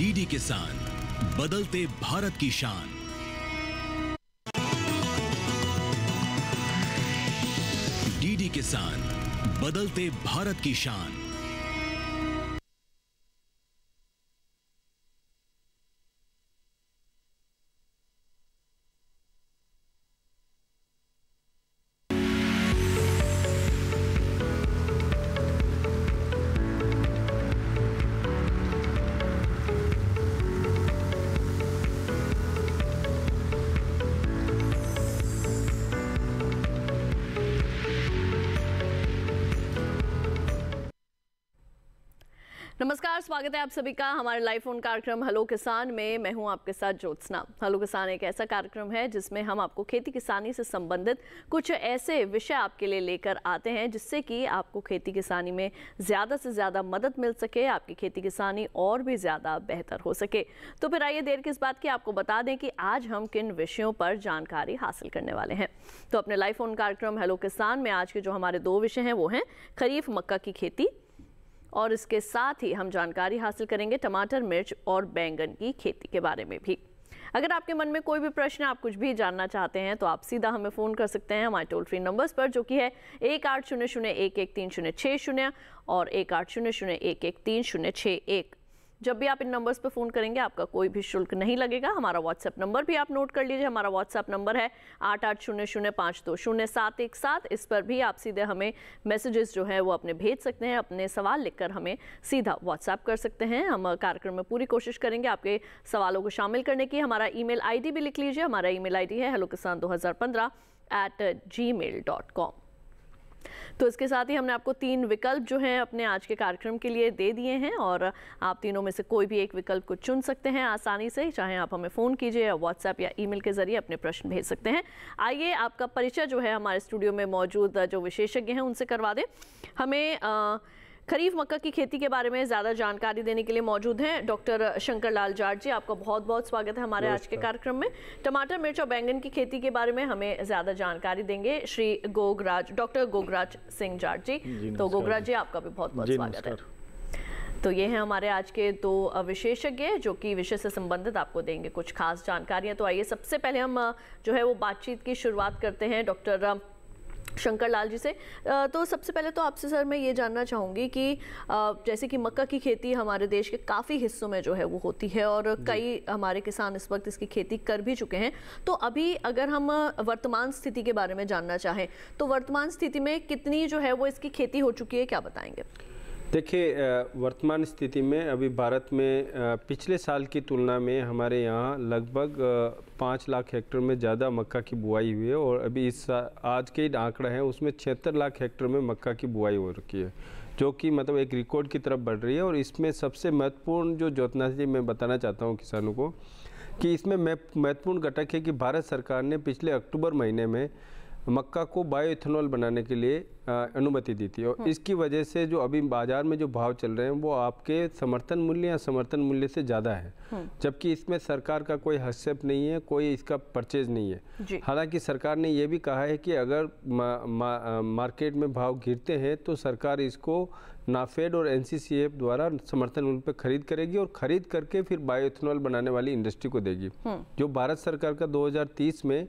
DD किसान बदलते भारत की शान डीडी किसान बदलते भारत की शान स्वागत है आप सभी का हमारे लाइव फोन कार्यक्रम हेलो किसान में मैं हूं आपके साथ ज्योत्सना हेलो किसान एक ऐसा कार्यक्रम है जिसमें हम आपको खेती किसानी से संबंधित कुछ ऐसे विषय आपके लिए लेकर आते हैं जिससे कि आपको खेती किसानी में ज़्यादा से ज़्यादा मदद मिल सके आपकी खेती किसानी और भी ज़्यादा बेहतर हो सके तो फिर आइए देर किस बात की आपको बता दें कि आज हम किन विषयों पर जानकारी हासिल करने वाले हैं तो अपने लाइव फोन कार्यक्रम हेलो किसान में आज के जो हमारे दो विषय हैं वो हैं खरीफ मक्का की खेती और इसके साथ ही हम जानकारी हासिल करेंगे टमाटर मिर्च और बैंगन की खेती के बारे में भी अगर आपके मन में कोई भी प्रश्न आप कुछ भी जानना चाहते हैं तो आप सीधा हमें फ़ोन कर सकते हैं हमारे टोल फ्री नंबर्स पर जो कि है एक आठ शून्य शून्य एक एक तीन शून्य छः शून्य और एक आठ शून्य शून्य एक एक तीन शून्य छः एक जब भी आप इन नंबर्स पर फ़ोन करेंगे आपका कोई भी शुल्क नहीं लगेगा हमारा व्हाट्सएप नंबर भी आप नोट कर लीजिए हमारा व्हाट्सएप नंबर है आठ आठ शून्य शून्य पाँच दो शून्य सात एक सात इस पर भी आप सीधे हमें मैसेजेस जो है वो अपने भेज सकते हैं अपने सवाल लिखकर हमें सीधा व्हाट्सएप कर सकते हैं हम कार्यक्रम में पूरी कोशिश करेंगे आपके सवालों को शामिल करने की हमारा ई मेल भी लिख लीजिए हमारा ई मेल है हेलो किसान दो हज़ार पंद्रह at Gmail dot com तो इसके साथ ही हमने आपको तीन विकल्प जो हैं अपने आज के कार्यक्रम के लिए दे दिए हैं और आप तीनों में से कोई भी एक विकल्प को चुन सकते हैं आसानी से चाहे आप हमें फ़ोन कीजिए या व्हाट्सएप या ईमेल के जरिए अपने प्रश्न भेज सकते हैं आइए आपका परिचय जो है हमारे स्टूडियो में मौजूद जो विशेषज्ञ हैं उनसे करवा दें हमें आ, खरीफ मक्का की खेती के बारे में ज्यादा जानकारी देने के लिए मौजूद हैं डॉक्टर शंकर लाल जाट जी आपका बहुत बहुत स्वागत है हमारे आज के कार्यक्रम में टमाटर मिर्च और बैंगन की खेती के बारे में हमें ज्यादा जानकारी देंगे श्री गोगराज डॉक्टर गोगराज सिंह जाट जी, तो गोगराज जी आपका भी बहुत बहुत स्वागत है तो ये हैं हमारे आज के दो विशेषज्ञ जो कि विषय से संबंधित आपको देंगे कुछ खास जानकारियां तो आइए सबसे पहले हम जो है वो बातचीत की शुरुआत करते हैं डॉक्टर शंकर लाल जी से तो सबसे पहले तो आपसे सर मैं ये जानना चाहूँगी कि जैसे कि मक्का की खेती हमारे देश के काफ़ी हिस्सों में जो है वो होती है और कई हमारे किसान इस वक्त इसकी खेती कर भी चुके हैं तो अभी अगर हम वर्तमान स्थिति के बारे में जानना चाहें तो वर्तमान स्थिति में कितनी जो है वो इसकी खेती हो चुकी है क्या बताएंगे देखिए वर्तमान स्थिति में अभी भारत में पिछले साल की तुलना में हमारे यहाँ लगभग पाँच लाख हेक्टर में ज़्यादा मक्का की बुआई हुई है और अभी इस आज के आंकड़ा है उसमें छिहत्तर लाख हेक्टर में मक्का की बुआई हो रखी है जो कि मतलब एक रिकॉर्ड की तरफ बढ़ रही है और इसमें सबसे महत्वपूर्ण जो जोतना जी मैं बताना चाहता हूँ किसानों को कि इसमें महत्वपूर्ण घटक है कि भारत सरकार ने पिछले अक्टूबर महीने में मक्का को बायोइथेनॉल बनाने के लिए अनुमति दी थी और हम्म। इसकी वजह से जो अभी बाज़ार में जो भाव चल रहे हैं वो आपके समर्थन मूल्य या समर्थन मूल्य से ज़्यादा है हम्म। जबकि इसमें सरकार का कोई हस्तक्षेप नहीं है कोई इसका परचेज नहीं है हालांकि सरकार ने यह भी कहा है कि अगर मा, मा, मार्केट में भाव गिरते हैं तो सरकार इसको नाफेड और एन द्वारा समर्थन मूल्य पर खरीद करेगी और खरीद करके फिर बायोइथेनॉल बनाने वाली इंडस्ट्री को देगी हम्म। जो भारत सरकार का दो में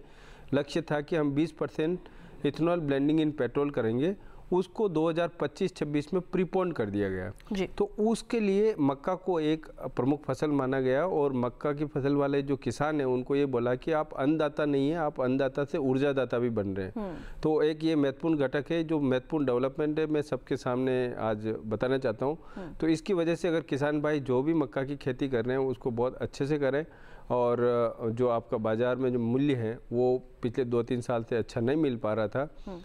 लक्ष्य था कि हम 20 percent ethanol blending in petrol करेंगे उसको 2025-26 में प्रीपोन कर दिया गया तो उसके लिए मक्का को एक प्रमुख फसल माना गया और मक्का की फसल वाले जो किसान हैं उनको ये बोला कि आप अन्नदाता नहीं है आप अन्नदाता से ऊर्जादाता भी बन रहे हैं हम्म। तो एक ये महत्वपूर्ण घटक है जो महत्वपूर्ण डेवलपमेंट है मैं सबके सामने आज बताना चाहता हूँ हम्म। तो इसकी वजह से अगर किसान भाई जो भी मक्का की खेती कर रहे हैं उसको बहुत अच्छे से करें और जो आपका बाज़ार में जो मूल्य है वो पिछले दो तीन साल से अच्छा नहीं मिल पा रहा था आ, हम्म।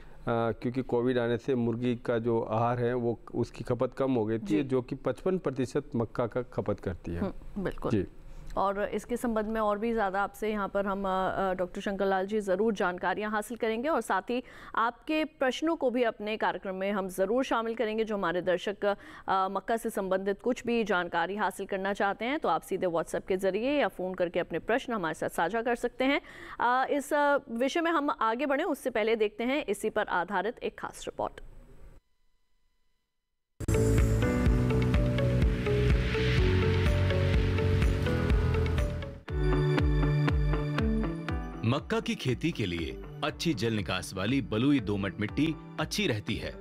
क्योंकि कोविड आने से मुर्गी का जो आहार है वो उसकी खपत कम हो गई थी जो कि 55 प्रतिशत मक्का का खपत करती है हम्म, बिल्कुल जी और इसके संबंध में और भी ज़्यादा आपसे यहाँ पर हम डॉक्टर शंकर लाल जी ज़रूर जानकारियाँ हासिल करेंगे और साथ ही आपके प्रश्नों को भी अपने कार्यक्रम में हम ज़रूर शामिल करेंगे जो हमारे दर्शक मक्का से संबंधित कुछ भी जानकारी हासिल करना चाहते हैं तो आप सीधे व्हाट्सएप के ज़रिए या फ़ोन करके अपने प्रश्न हमारे साथ साझा कर सकते हैं इस विषय में हम आगे बढ़ें उससे पहले देखते हैं इसी पर आधारित एक खास रिपोर्ट मक्का की खेती के लिए अच्छी जल निकास वाली बलुई दोमट मिट्टी अच्छी रहती है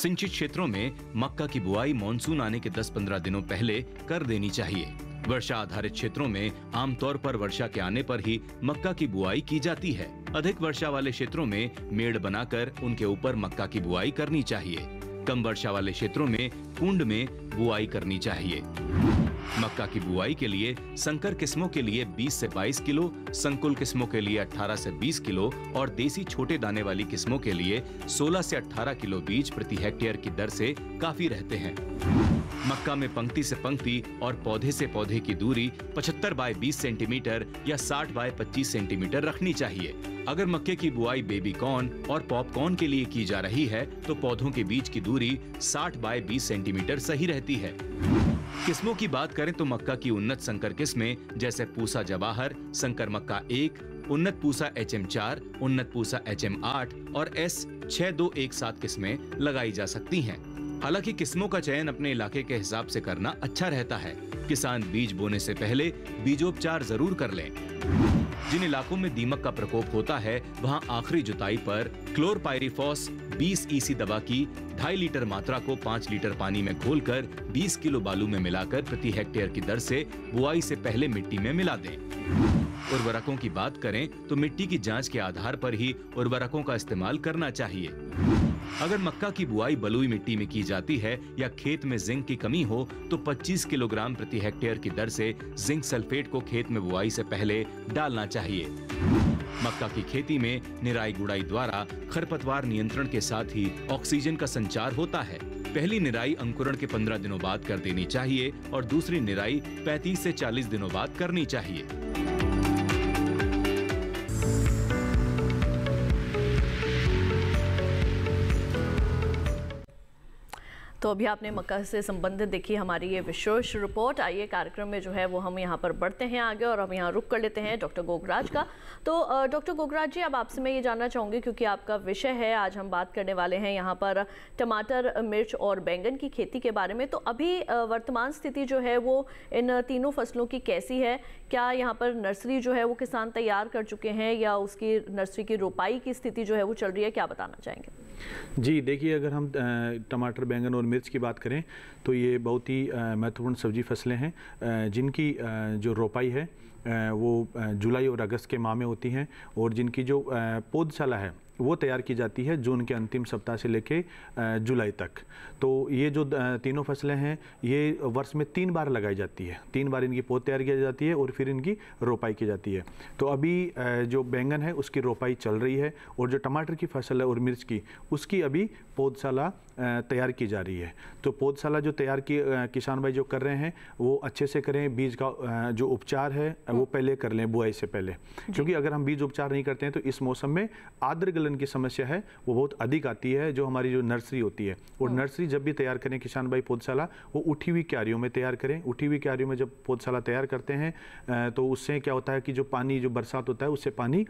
सिंचित क्षेत्रों में मक्का की बुआई मानसून आने के 10-15 दिनों पहले कर देनी चाहिए वर्षा आधारित क्षेत्रों में आमतौर पर वर्षा के आने पर ही मक्का की बुआई की जाती है अधिक वर्षा वाले क्षेत्रों में मेड़ बनाकर उनके ऊपर मक्का की बुआई करनी चाहिए कम वर्षा वाले क्षेत्रों में कुंड में बुआई करनी चाहिए मक्का की बुआई के लिए संकर किस्मों के लिए 20 से 22 किलो संकुल किस्मों के लिए 18 से 20 किलो और देसी छोटे दाने वाली किस्मों के लिए 16 से 18 किलो बीज प्रति हेक्टेयर की दर से काफी रहते हैं मक्का में पंक्ति से पंक्ति और पौधे से पौधे की दूरी 75 बाय 20 सेंटीमीटर या 60 बाय 25 सेंटीमीटर रखनी चाहिए अगर मक्के की बुआई बेबी कॉर्न और पॉपकॉर्न के लिए की जा रही है तो पौधों के बीच की दूरी 60 बाय 20 सेंटीमीटर सही रहती है किस्मों की बात करें तो मक्का की उन्नत संकर किस्में जैसे पूसा जवाहर संकर मक्का एक उन्नत पूसा एच एम चार उन्नत पूसा एच एम आठ और एस छह दो एक सात किस्में लगाई जा सकती हैं। हालांकि किस्मों का चयन अपने इलाके के हिसाब से करना अच्छा रहता है किसान बीज बोने से पहले बीजोपचार जरूर कर लें जिन इलाकों में दीमक का प्रकोप होता है वहां आखिरी जुताई पर क्लोरपायरिफॉस 20 ईसी e दवा की ढाई लीटर मात्रा को 5 लीटर पानी में घोलकर 20 किलो बालू में मिलाकर प्रति हेक्टेयर की दर से बुआई से पहले मिट्टी में मिला दें उर्वरकों की बात करें तो मिट्टी की जांच के आधार पर ही उर्वरकों का इस्तेमाल करना चाहिए अगर मक्का की बुआई बलुई मिट्टी में की जाती है या खेत में जिंक की कमी हो तो 25 किलोग्राम प्रति हेक्टेयर की दर से जिंक सल्फेट को खेत में बुआई से पहले डालना चाहिए मक्का की खेती में निराई गुड़ाई द्वारा खरपतवार नियंत्रण के साथ ही ऑक्सीजन का संचार होता है पहली निराई अंकुरण के 15 दिनों बाद कर देनी चाहिए और दूसरी निराई 35 से 40 दिनों बाद करनी चाहिए तो अभी आपने मक्का से संबंधित देखी हमारी ये विशेष रिपोर्ट आइए कार्यक्रम में जो है वो हम यहाँ पर बढ़ते हैं आगे और हम यहाँ रुक कर लेते हैं डॉक्टर गोगराज का तो डॉक्टर गोगराज जी अब आपसे मैं ये जानना चाहूँगी क्योंकि आपका विषय है आज हम बात करने वाले हैं यहाँ पर टमाटर मिर्च और बैंगन की खेती के बारे में तो अभी वर्तमान स्थिति जो है वो इन तीनों फसलों की कैसी है क्या यहाँ पर नर्सरी जो है वो किसान तैयार कर चुके हैं या उसकी नर्सरी की रोपाई की स्थिति जो है वो चल रही है क्या बताना चाहेंगे जी देखिए अगर हम टमाटर बैंगन और मिर्च की बात करें तो ये बहुत ही महत्वपूर्ण सब्जी फसलें हैं जिनकी जो रोपाई है वो जुलाई और अगस्त के माह में होती हैं और जिनकी जो पौधशाला है वो तैयार की जाती है जून के अंतिम सप्ताह से लेके जुलाई तक तो ये जो तीनों फसलें हैं ये वर्ष में तीन बार लगाई जाती है तीन बार इनकी पौध तैयार की जाती है और फिर इनकी रोपाई की जाती है तो अभी जो बैंगन है उसकी रोपाई चल रही है और जो टमाटर की फसल है और मिर्च की उसकी अभी पौधशाला तैयार की जा रही है तो पौधशाला जो तैयार की किसान भाई जो कर रहे हैं वो अच्छे से करें बीज का जो उपचार है हम्म। वो पहले कर लें बुआई से पहले क्योंकि अगर हम बीज उपचार नहीं करते हैं तो इस मौसम में आद्र गलन की समस्या है वो बहुत अधिक आती है जो हमारी जो नर्सरी होती है और हम्म। नर्सरी जब भी तैयार करें किसान भाई पौधशाला वो उठी हुई क्यारियों में तैयार करें उठी हुई क्यारियों में जब पौधशाला तैयार करते हैं तो उससे क्या होता है कि जो पानी जो बरसात होता है उससे पानी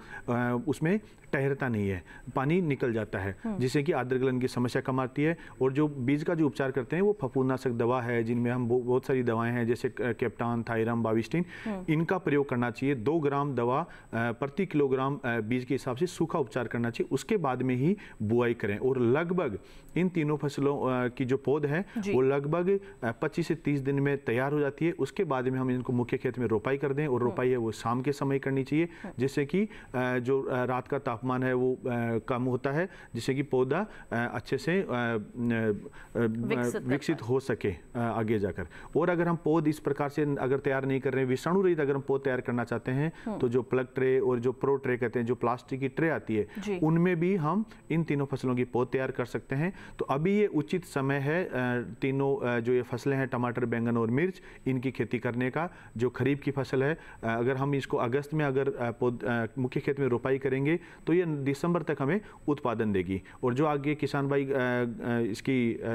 उसमें ठहरता नहीं है पानी निकल जाता है हम्म। जिससे कि आद्रगलन की समस्या कम आती है और जो बीज का जो उपचार करते हैं वो फफूंदनाशक दवा है जिनमें हम बहुत सारी दवाएं हैं जैसे केप्टान थायरम बाविस्टीन हम्म। इनका प्रयोग करना चाहिए दो ग्राम दवा प्रति किलोग्राम बीज के हिसाब से सूखा उपचार करना चाहिए उसके बाद में ही बुआई करें और लगभग इन तीनों फसलों की जो पौध है वो लगभग पच्चीस से तीस दिन में तैयार हो जाती है उसके बाद में हम इनको मुख्य खेत में रोपाई कर दें और हम्म। रोपाई है वो शाम के समय करनी चाहिए हम्म। जिससे कि जो रात का तापमान है वो कम होता है जिससे कि पौधा अच्छे से विकसित, हो सके आगे जाकर और अगर हम पौध इस प्रकार से अगर तैयार नहीं कर रहे हैं विषाणु रहित अगर हम पौध तैयार करना चाहते हैं तो जो प्लग ट्रे और जो प्रो ट्रे कहते हैं जो प्लास्टिक की ट्रे आती है उनमें भी हम इन तीनों फसलों की पौध तैयार कर सकते हैं तो अभी ये उचित समय है तीनों जो ये फसलें हैं टमाटर बैंगन और मिर्च इनकी खेती करने का जो खरीफ की फसल है अगर हम इसको अगस्त में अगर मुख्य खेत में रोपाई करेंगे तो ये दिसंबर तक हमें उत्पादन देगी और जो आगे किसान भाई इसकी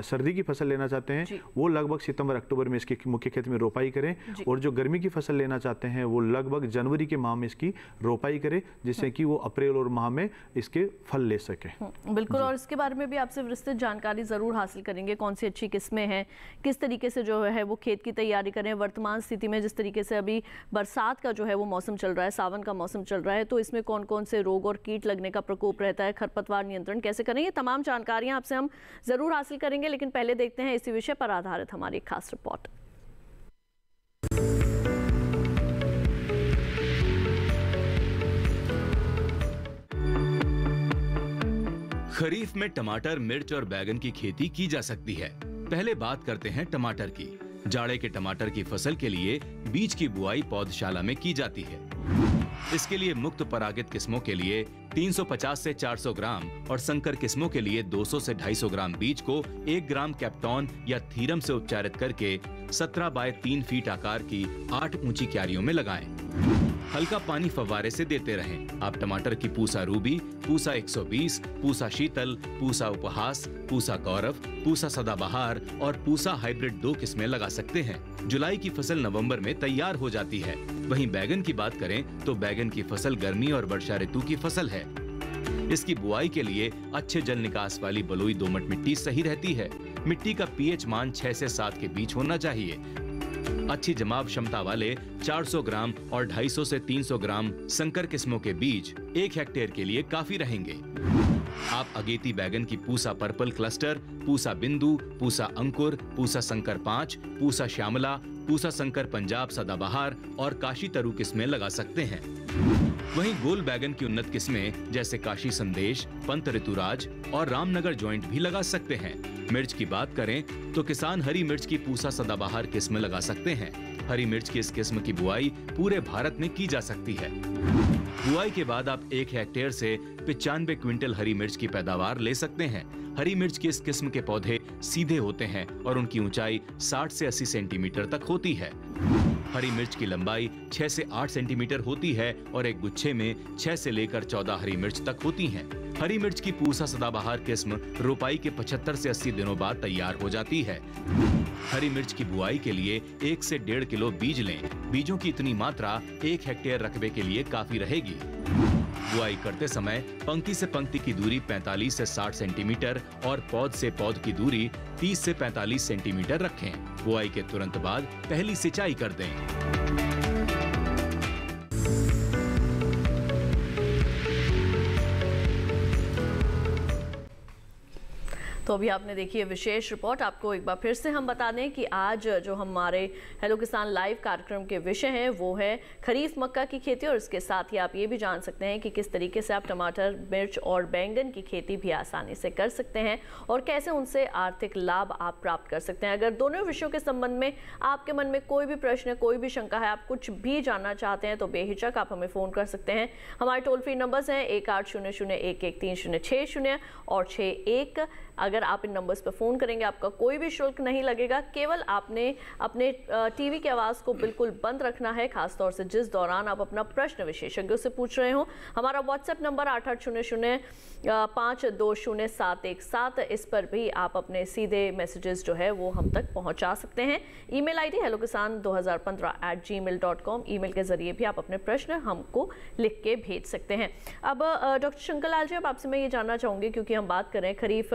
सर्दी की फसल लेना चाहते हैं वो लगभग सितंबर अक्टूबर में इसकी मुख्य खेत में रोपाई करें और जो गर्मी की फसल लेना चाहते हैं वो लगभग जनवरी के माह में इसकी रोपाई करें जिससे हम्म। कि वो अप्रैल और माह में इसके फल ले सके हम्म, बिल्कुल और इसके बारे में भी आपसे विस्तृत जानकारी ज़रूर हासिल करेंगे कौन सी अच्छी किस्में हैं किस तरीके से जो है वो खेत की तैयारी करें वर्तमान स्थिति में जिस तरीके से अभी बरसात का जो है वो मौसम चल रहा है सावन का मौसम चल रहा है तो इसमें कौन कौन से रोग और कीट लगने का प्रकोप रहता है खरपतवार नियंत्रण कैसे करें ये तमाम जानकारियां आपसे हम जरूर हासिल करेंगे लेकिन पहले देखते हैं इसी विषय पर आधारित हमारी खास रिपोर्ट खरीफ में टमाटर मिर्च और बैगन की खेती की जा सकती है पहले बात करते हैं टमाटर की जाड़े के टमाटर की फसल के लिए बीज की बुआई पौधशाला में की जाती है इसके लिए मुक्त परागित किस्मों के लिए 350 से 400 ग्राम और संकर किस्मों के लिए 200 से 250 ग्राम बीज को 1 ग्राम कैप्टॉन या थीरम से उपचारित करके 17 बाय 3 फीट आकार की आठ ऊंची क्यारियों में लगाएं। हल्का पानी फवारे से देते रहें। आप टमाटर की पूसा रूबी पूसा 120, पूसा शीतल पूसा उपहास पूसा गौरव पूसा सदाबहार और पूसा हाइब्रिड दो किस्में लगा सकते हैं जुलाई की फसल नवंबर में तैयार हो जाती है वहीं बैगन की बात करें तो बैगन की फसल गर्मी और वर्षा ऋतु की फसल है इसकी बुआई के लिए अच्छे जल निकास वाली बलुई दोमट मिट्टी सही रहती है मिट्टी का पीएच मान 6 से 7 के बीच होना चाहिए अच्छी जमाव क्षमता वाले 400 ग्राम और 250 से 300 ग्राम संकर किस्मों के बीज एक हेक्टेयर के लिए काफी रहेंगे आप अगेती बैगन की पूसा पर्पल क्लस्टर पूसा बिंदु पूसा अंकुर पूसा संकर पाँच पूसा श्यामला पूसा संकर पंजाब सदाबहार और काशी तरु किस्में लगा सकते हैं वहीं गोल बैगन की उन्नत किस्में जैसे काशी संदेश पंत ऋतुराज और रामनगर ज्वाइंट भी लगा सकते हैं मिर्च की बात करें तो किसान हरी मिर्च की पूसा सदाबहार किस्म लगा सकते हैं हरी मिर्च की इस किस्म की बुआई पूरे भारत में की जा सकती है बुआई के बाद आप एक हेक्टेयर से पिचानवे क्विंटल हरी मिर्च की पैदावार ले सकते हैं हरी मिर्च की इस किस्म के पौधे सीधे होते हैं और उनकी ऊंचाई 60 से 80 सेंटीमीटर तक होती है हरी मिर्च की लंबाई 6 से 8 सेंटीमीटर होती है और एक गुच्छे में 6 से लेकर 14 हरी मिर्च तक होती हैं। हरी मिर्च की पूसा सदाबहार किस्म रोपाई के 75 से 80 दिनों बाद तैयार हो जाती है हरी मिर्च की बुआई के लिए एक से डेढ़ किलो बीज लें बीजों की इतनी मात्रा एक हेक्टेयर रकबे के लिए काफी रहेगी बुआई करते समय पंक्ति से पंक्ति की दूरी 45 से 60 सेंटीमीटर और पौध से पौध की दूरी 30 से 45 सेंटीमीटर रखें बुआई के तुरंत बाद पहली सिंचाई कर दें तो अभी आपने देखी है विशेष रिपोर्ट आपको एक बार फिर से हम बता दें कि आज जो हमारे हेलो किसान लाइव कार्यक्रम के विषय हैं वो है खरीफ मक्का की खेती और इसके साथ ही आप ये भी जान सकते हैं कि किस तरीके से आप टमाटर मिर्च और बैंगन की खेती भी आसानी से कर सकते हैं और कैसे उनसे आर्थिक लाभ आप प्राप्त कर सकते हैं अगर दोनों विषयों के संबंध में आपके मन में कोई भी प्रश्न है कोई भी शंका है आप कुछ भी जानना चाहते हैं तो बेहिचक आप हमें फ़ोन कर सकते हैं हमारे टोल फ्री नंबर्स हैं एक आठ शून्य शून्य एक एक तीन शून्य छः शून्य और छः एक अगर आप इन नंबर्स पर फ़ोन करेंगे आपका कोई भी शुल्क नहीं लगेगा केवल आपने अपने टीवी की आवाज़ को बिल्कुल बंद रखना है खासतौर से जिस दौरान आप अपना प्रश्न विशेषज्ञों से पूछ रहे हो हमारा व्हाट्सएप नंबर आठ आठ शून्य शून्य पाँच दो शून्य सात एक सात इस पर भी आप अपने सीधे मैसेजेस जो है वो हम तक पहुंचा सकते हैं ईमेल आईडी हेलो किसान दो हज़ार पंद्रह at Gmail dot com email के ज़रिए भी आप अपने प्रश्न हमको लिख के भेज सकते हैं अब डॉक्टर शंकर लाल जी अब आपसे मैं ये जानना चाहूँगी क्योंकि हम बात करें खरीफ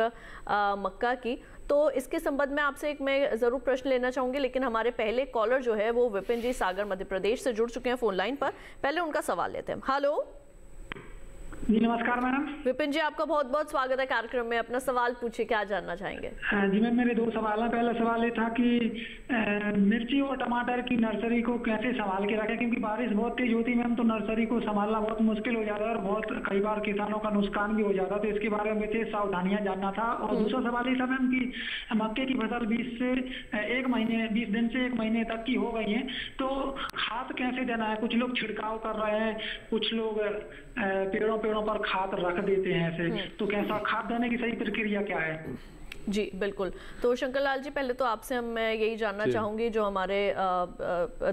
मक्का की तो इसके संबंध में आपसे एक मैं ज़रूर प्रश्न लेना चाहूँगी लेकिन हमारे पहले कॉलर जो है वो विपिन जी सागर मध्य प्रदेश से जुड़ चुके हैं फ़ोन लाइन पर पहले उनका सवाल लेते हैं हेलो जी नमस्कार मैडम विपिन जी आपका बहुत बहुत स्वागत है कार्यक्रम में अपना सवाल पूछे क्या जानना चाहेंगे हाँ जी मैम मेरे दो सवाल हैं पहला सवाल ये था कि मिर्ची और टमाटर की नर्सरी को कैसे संभाल के रखें क्योंकि बारिश बहुत तेज होती है मैम तो नर्सरी को संभालना बहुत मुश्किल हो जाता है और बहुत कई बार किसानों का नुकसान भी हो जाता है तो इसके बारे में विशेष सावधानियां जानना था और दूसरा सवाल ये था मैम की मक्के की फसल बीस से एक महीने बीस दिन से एक महीने तक की हो गई है तो खाद कैसे देना है कुछ लोग छिड़काव कर रहे हैं कुछ लोग पेड़ों पे पेड़ों पर खाद रख देते हैं ऐसे हम्म। तो कैसा खाद देने की सही प्रक्रिया क्या है जी बिल्कुल तो शंकर लाल जी पहले तो आपसे हम मैं यही जानना चाहूंगी जो हमारे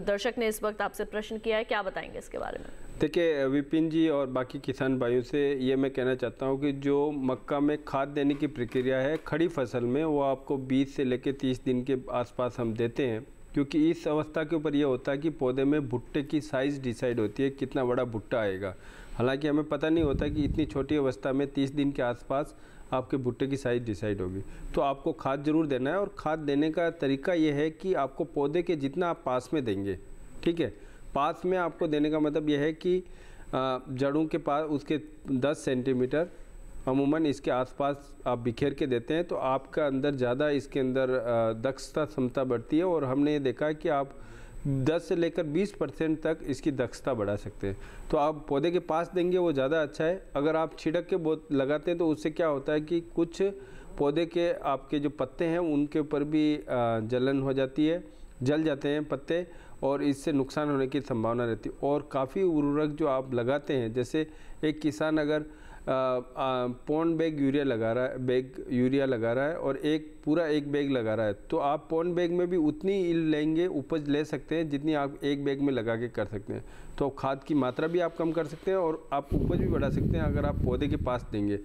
दर्शक ने इस वक्त आपसे प्रश्न किया है क्या बताएंगे इसके बारे में देखिए विपिन जी और बाकी किसान भाइयों से ये मैं कहना चाहता हूँ कि जो मक्का में खाद देने की प्रक्रिया है खड़ी फसल में वो आपको 20 से लेकर 30 दिन के आसपास हम देते हैं क्योंकि इस अवस्था के ऊपर यह होता है कि पौधे में भुट्टे की साइज़ डिसाइड होती है कितना बड़ा भुट्टा आएगा हालांकि हमें पता नहीं होता कि इतनी छोटी अवस्था में तीस दिन के आसपास आपके भुट्टे की साइज़ डिसाइड होगी तो आपको खाद ज़रूर देना है और खाद देने का तरीका यह है कि आपको पौधे के जितना आप पास में देंगे ठीक है पास में आपको देने का मतलब यह है कि जड़ों के पास उसके दस सेंटीमीटर अमूमन इसके आसपास आप बिखेर के देते हैं तो आपका अंदर ज़्यादा इसके अंदर दक्षता क्षमता बढ़ती है और हमने ये देखा है कि आप 10 से लेकर 20 परसेंट तक इसकी दक्षता बढ़ा सकते हैं तो आप पौधे के पास देंगे वो ज़्यादा अच्छा है अगर आप छिड़क के बोत लगाते हैं तो उससे क्या होता है कि कुछ पौधे के आपके जो पत्ते हैं उनके ऊपर भी जलन हो जाती है जल जाते हैं पत्ते और इससे नुकसान होने की संभावना रहती है और काफ़ी उर्वरक जो आप लगाते हैं जैसे एक किसान अगर पौन बैग यूरिया लगा रहा है बैग यूरिया लगा रहा है और एक पूरा एक बैग लगा रहा है तो आप पौन बैग में भी उतनी इल लेंगे उपज ले सकते हैं जितनी आप एक बैग में लगा के कर सकते हैं तो खाद की मात्रा भी आप कम कर सकते हैं और आप उपज भी बढ़ा सकते हैं अगर आप पौधे के पास देंगे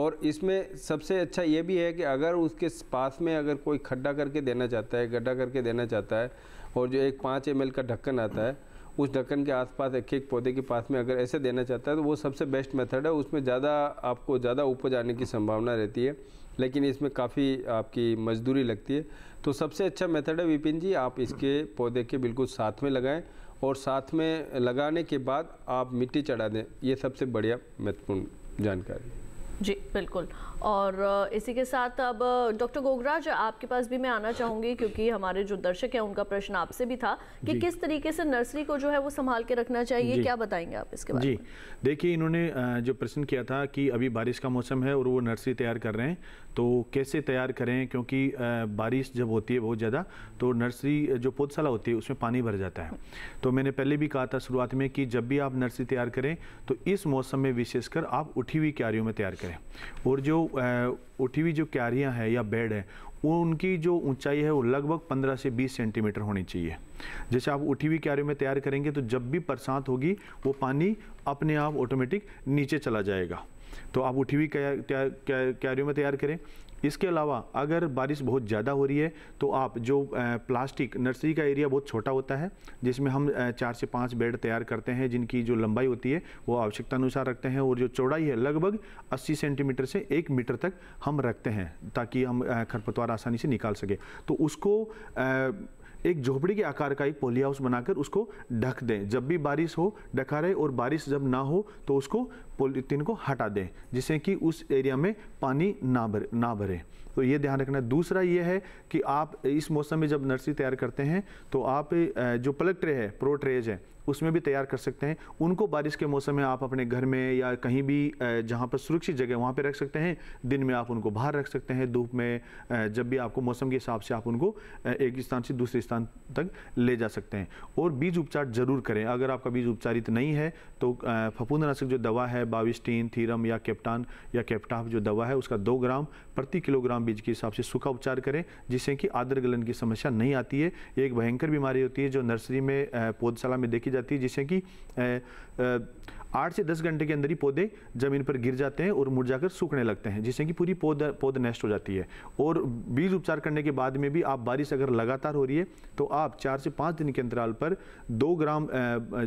और इसमें सबसे अच्छा ये भी है कि अगर उसके पास में अगर कोई खड्ढा करके देना चाहता है गड्ढा करके देना चाहता है और जो एक पाँच एम का ढक्कन आता है उस ढक्कन के आसपास एक एक पौधे के पास में अगर ऐसे देना चाहता है तो वो सबसे बेस्ट मेथड है उसमें ज़्यादा आपको ज़्यादा ऊपर जाने की संभावना रहती है लेकिन इसमें काफ़ी आपकी मजदूरी लगती है तो सबसे अच्छा मेथड है विपिन जी आप इसके पौधे के बिल्कुल साथ में लगाएं और साथ में लगाने के बाद आप मिट्टी चढ़ा दें ये सबसे बढ़िया महत्वपूर्ण जानकारी जी बिल्कुल और इसी के साथ अब डॉक्टर गोगराज आपके पास भी मैं आना चाहूँगी क्योंकि हमारे जो दर्शक हैं उनका प्रश्न आपसे भी था कि किस तरीके से नर्सरी को जो है वो संभाल के रखना चाहिए क्या बताएंगे आप इसके बारे जी देखिए इन्होंने जो प्रश्न किया था कि अभी बारिश का मौसम है और वो नर्सरी तैयार कर रहे हैं तो कैसे तैयार करें क्योंकि बारिश जब होती है बहुत ज़्यादा तो नर्सरी जो पौधशाला होती है उसमें पानी भर जाता है तो मैंने पहले भी कहा था शुरुआत में कि जब भी आप नर्सरी तैयार करें तो इस मौसम में विशेषकर आप उठी हुई क्यारियों में तैयार करें है और जो उठी हुई जो क्यारियाँ हैं या बेड है वो उनकी जो ऊंचाई है वो लगभग 15 से 20 सेंटीमीटर होनी चाहिए जैसे आप उठी हुई क्यारियों में तैयार करेंगे तो जब भी बरसात होगी वो पानी अपने आप ऑटोमेटिक नीचे चला जाएगा तो आप उठी हुई क्यारियों में तैयार करें इसके अलावा अगर बारिश बहुत ज़्यादा हो रही है तो आप जो प्लास्टिक नर्सरी का एरिया बहुत छोटा होता है जिसमें हम चार से पाँच बेड तैयार करते हैं जिनकी जो लंबाई होती है वो आवश्यकता अनुसार रखते हैं और जो चौड़ाई है लगभग अस्सी सेंटीमीटर से एक मीटर तक हम रखते हैं ताकि हम खरपतवार आसानी से निकाल सके तो उसको एक झोपड़ी के आकार का एक पोली हाउस बनाकर उसको ढक दें जब भी बारिश हो ढका रहे और बारिश जब ना हो तो उसको पोलिथीन को हटा दें जिससे कि उस एरिया में पानी ना भरे ना भरे तो ये ध्यान रखना दूसरा ये है कि आप इस मौसम में जब नर्सरी तैयार करते हैं तो आप जो प्लग ट्रे है प्रो ट्रेज है उसमें भी तैयार कर सकते हैं उनको बारिश के मौसम में आप अपने घर में या कहीं भी जहाँ पर सुरक्षित जगह वहाँ पर रख सकते हैं दिन में आप उनको बाहर रख सकते हैं धूप में जब भी आपको मौसम के हिसाब से आप उनको एक स्थान से दूसरे स्थान तक ले जा सकते हैं और बीज उपचार जरूर करें अगर आपका बीज उपचारित नहीं है तो फपूंदनाशक जो दवा है बाविस्टीन थीरम या कैप्टान या कैप्टाफ जो दवा है उसका दो ग्राम प्रति किलोग्राम बीज के हिसाब से सूखा उपचार करें जिससे कि आदर गलन की समस्या नहीं आती है एक भयंकर बीमारी होती है जो नर्सरी में पौधशाला में देखी जा जाती है जिससे कि आठ से दस घंटे के अंदर ही पौधे ज़मीन पर गिर जाते हैं और मुरझाकर सूखने लगते हैं जिससे कि पूरी पौध पौध नष्ट हो जाती है और बीज उपचार करने के बाद में भी आप बारिश अगर लगातार हो रही है तो आप चार से पाँच दिन के अंतराल पर दो ग्राम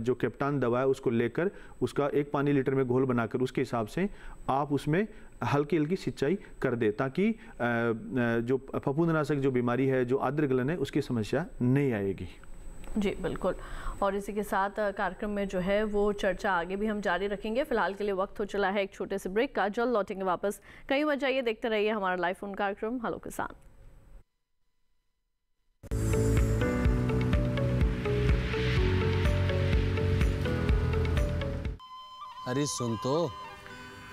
जो कैप्टान दवा है उसको लेकर उसका एक पानी लीटर में घोल बनाकर उसके हिसाब से आप उसमें हल्की हल्की सिंचाई कर दे ताकि जो फफूंदनाशक जो बीमारी है जो आद्र गलन है उसकी समस्या नहीं आएगी जी बिल्कुल और इसी के साथ कार्यक्रम में जो है वो चर्चा आगे भी हम जारी रखेंगे फिलहाल के लिए वक्त हो चला है एक छोटे से ब्रेक का जल्द लौटेंगे वापस कहीं मत जाइए देखते रहिए हमारा लाइफ फोन कार्यक्रम हेलो किसान अरे सुन तो